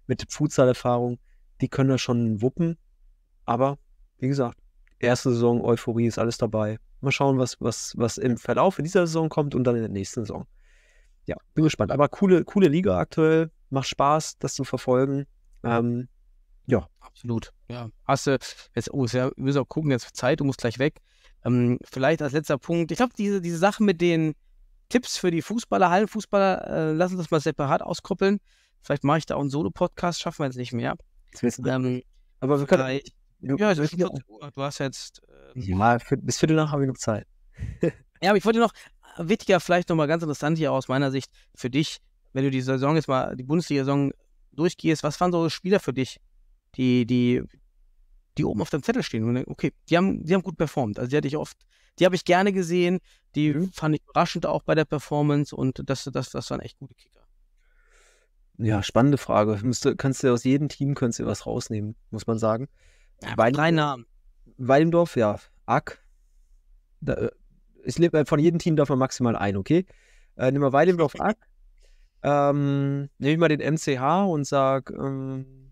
mit Futsal-Erfahrung, die können das schon wuppen. Aber wie gesagt, erste Saison, Euphorie ist alles dabei. Mal schauen, was, was, was im Verlauf in dieser Saison kommt und dann in der nächsten Saison. Ja, bin gespannt. Aber coole, coole Liga aktuell. Macht Spaß, das zu verfolgen. Ähm, ja. Absolut. Ja. Hast du, jetzt, oh, wir müssen auch gucken, jetzt Zeit, du musst gleich weg. Ähm, vielleicht als letzter Punkt, ich glaube, diese, diese Sache mit den Tipps für die Fußballer, Hallenfußballer, äh, lass uns das mal separat auskoppeln. Vielleicht mache ich da auch einen Solo-Podcast, schaffen wir jetzt nicht mehr. Jetzt ähm, aber wir können. Drei, ja, also ja, du hast jetzt. Äh, ja, für, bis Viertel nach habe ich noch Zeit. [LAUGHS] ja, aber ich wollte noch, äh, wichtiger, vielleicht nochmal ganz interessant hier aus meiner Sicht für dich, wenn du die Saison jetzt mal, die Bundesliga-Saison durchgehst, was waren so Spieler für dich, die, die, die oben auf dem Zettel stehen. Und okay, die haben, die haben gut performt. Also die hatte ich oft, die habe ich gerne gesehen, die mhm. fand ich überraschend auch bei der Performance und das, das, das waren echt gute Kicker. Ja, spannende Frage. Müsste, kannst du aus jedem Team kannst du was rausnehmen, muss man sagen. Ja, drei Namen. Weidendorf, ja. Ack. Da, äh, es lebt, äh, von jedem Team darf man maximal ein, okay? Äh, nimm mal Weidendorf, [LAUGHS] Ack. Ähm, nehme ich mal den MCH und sage, ähm,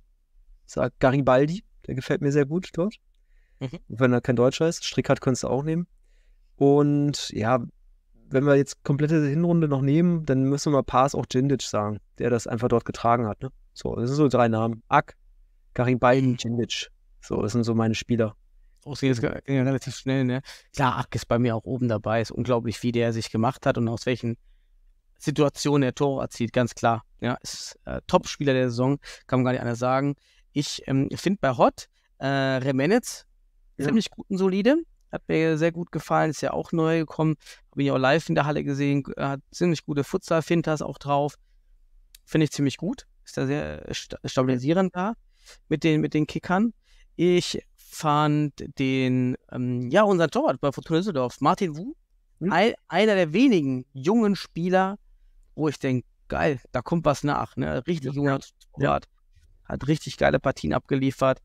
Sag Garibaldi, der gefällt mir sehr gut dort. Mhm. Wenn er kein Deutscher ist. Strickhardt könntest du auch nehmen. Und ja, wenn wir jetzt komplette Hinrunde noch nehmen, dann müssen wir Pass auch Jindic sagen, der das einfach dort getragen hat. Ne? So, das sind so drei Namen. Ak, Garibaldi, mhm. Jindic. So, das sind so meine Spieler. Oh, sie ist also relativ schnell, ne? Klar, Ak ist bei mir auch oben dabei. Ist unglaublich, wie der sich gemacht hat und aus welchen Situationen er Tore erzielt, ganz klar. Ja, ist äh, Top-Spieler der Saison, kann man gar nicht anders sagen. Ich ähm, finde bei Hot äh, Remenitz ja. ziemlich und solide. Hat mir sehr gut gefallen, ist ja auch neu gekommen. Habe ihn ja auch live in der Halle gesehen. Hat ziemlich gute futsal finters auch drauf. Finde ich ziemlich gut. Ist da sehr äh, st stabilisierend da mit den, mit den Kickern. Ich fand den, ähm, ja, unser Torwart bei Fortuna Düsseldorf, Martin Wu, hm? ein, einer der wenigen jungen Spieler, wo ich denke, geil, da kommt was nach. Ne? Richtig junger Torwart. Ja hat richtig geile Partien abgeliefert.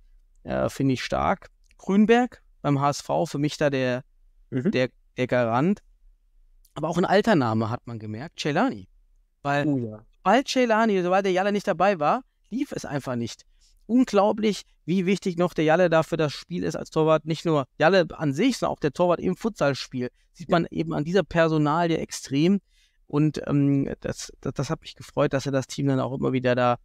Äh, Finde ich stark. Grünberg beim HSV, für mich da der, mhm. der, der Garant. Aber auch ein alter Name hat man gemerkt, Celani. Weil oh, ja. bald Celani, sobald der Jalle nicht dabei war, lief es einfach nicht. Unglaublich, wie wichtig noch der Jalle dafür das Spiel ist als Torwart. Nicht nur Jalle an sich, sondern auch der Torwart im Futsalspiel. Sieht ja. man eben an dieser Personalie extrem. Und ähm, das, das, das hat mich gefreut, dass er das Team dann auch immer wieder da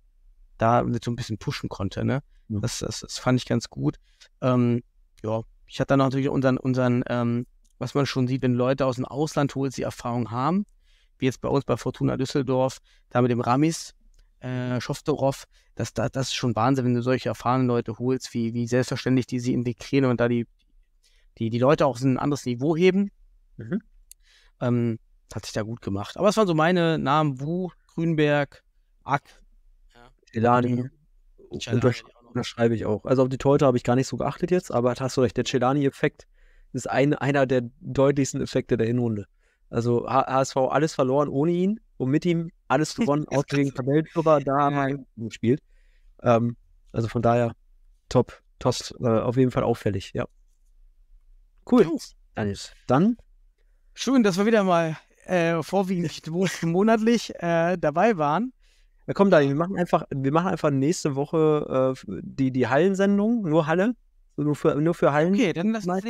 da so ein bisschen pushen konnte. Ne? Ja. Das, das, das, fand ich ganz gut. Ähm, ja, ich hatte dann natürlich unseren, unseren ähm, was man schon sieht, wenn Leute aus dem Ausland holt, die Erfahrung haben, wie jetzt bei uns bei Fortuna Düsseldorf, da mit dem Ramis, äh, Schoftorov, das, das, das ist schon Wahnsinn, wenn du solche erfahrenen Leute holst, wie, wie selbstverständlich die sie integrieren und da die, die, die Leute auch ein anderes Niveau heben. Mhm. Ähm, hat sich da gut gemacht. Aber es waren so meine Namen: Wu, Grünberg, Ack, Celani mhm. Untersch unterschreibe ich auch. Also auf die Torhüter habe ich gar nicht so geachtet jetzt, aber hast du recht, der Celani-Effekt ist ein, einer der deutlichsten Effekte der Hinrunde. Also HSV alles verloren ohne ihn und mit ihm alles [LAUGHS] gewonnen, auch gegen Tabellenführer, da [LAUGHS] haben wir gespielt. Ähm, also von daher top, top, äh, auf jeden Fall auffällig, ja. Cool. Oh. Dann. Schön, dass wir wieder mal äh, vorwiegend [LAUGHS] monatlich äh, dabei waren. Na komm, Daniel, wir machen einfach, wir machen einfach nächste Woche äh, die, die Hallensendung, nur Halle. Nur für, nur für Hallen. Okay, dann lass mal.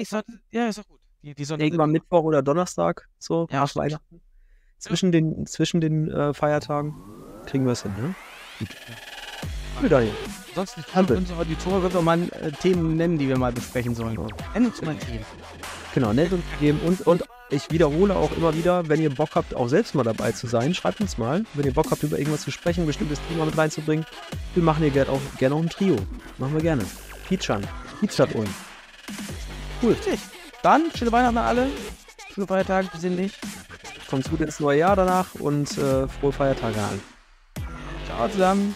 Ja, ist auch gut. Die, die Irgendwann Mittwoch oder Donnerstag, so ja, nach Weihnachten. Zwischen den, zwischen den äh, Feiertagen kriegen wir es hin, ne? Gut. Ja. Gut, Daniel. Sonst unsere Auditoren wird mal äh, Themen nennen, die wir mal besprechen sollen. Nenn uns mal Themen. Genau, nennt uns Themen und, und ich wiederhole auch immer wieder, wenn ihr Bock habt, auch selbst mal dabei zu sein, schreibt uns mal. Wenn ihr Bock habt, über irgendwas zu sprechen, ein bestimmtes Thema mit reinzubringen, wir machen hier gerne auch, gerne auch ein Trio. Machen wir gerne. Pietschan, Pietschat Cool. Richtig. Dann schöne Weihnachten an alle. Schöne Feiertage, sehen dich. Kommt gut ins neue Jahr danach und äh, frohe Feiertage an. Ciao zusammen.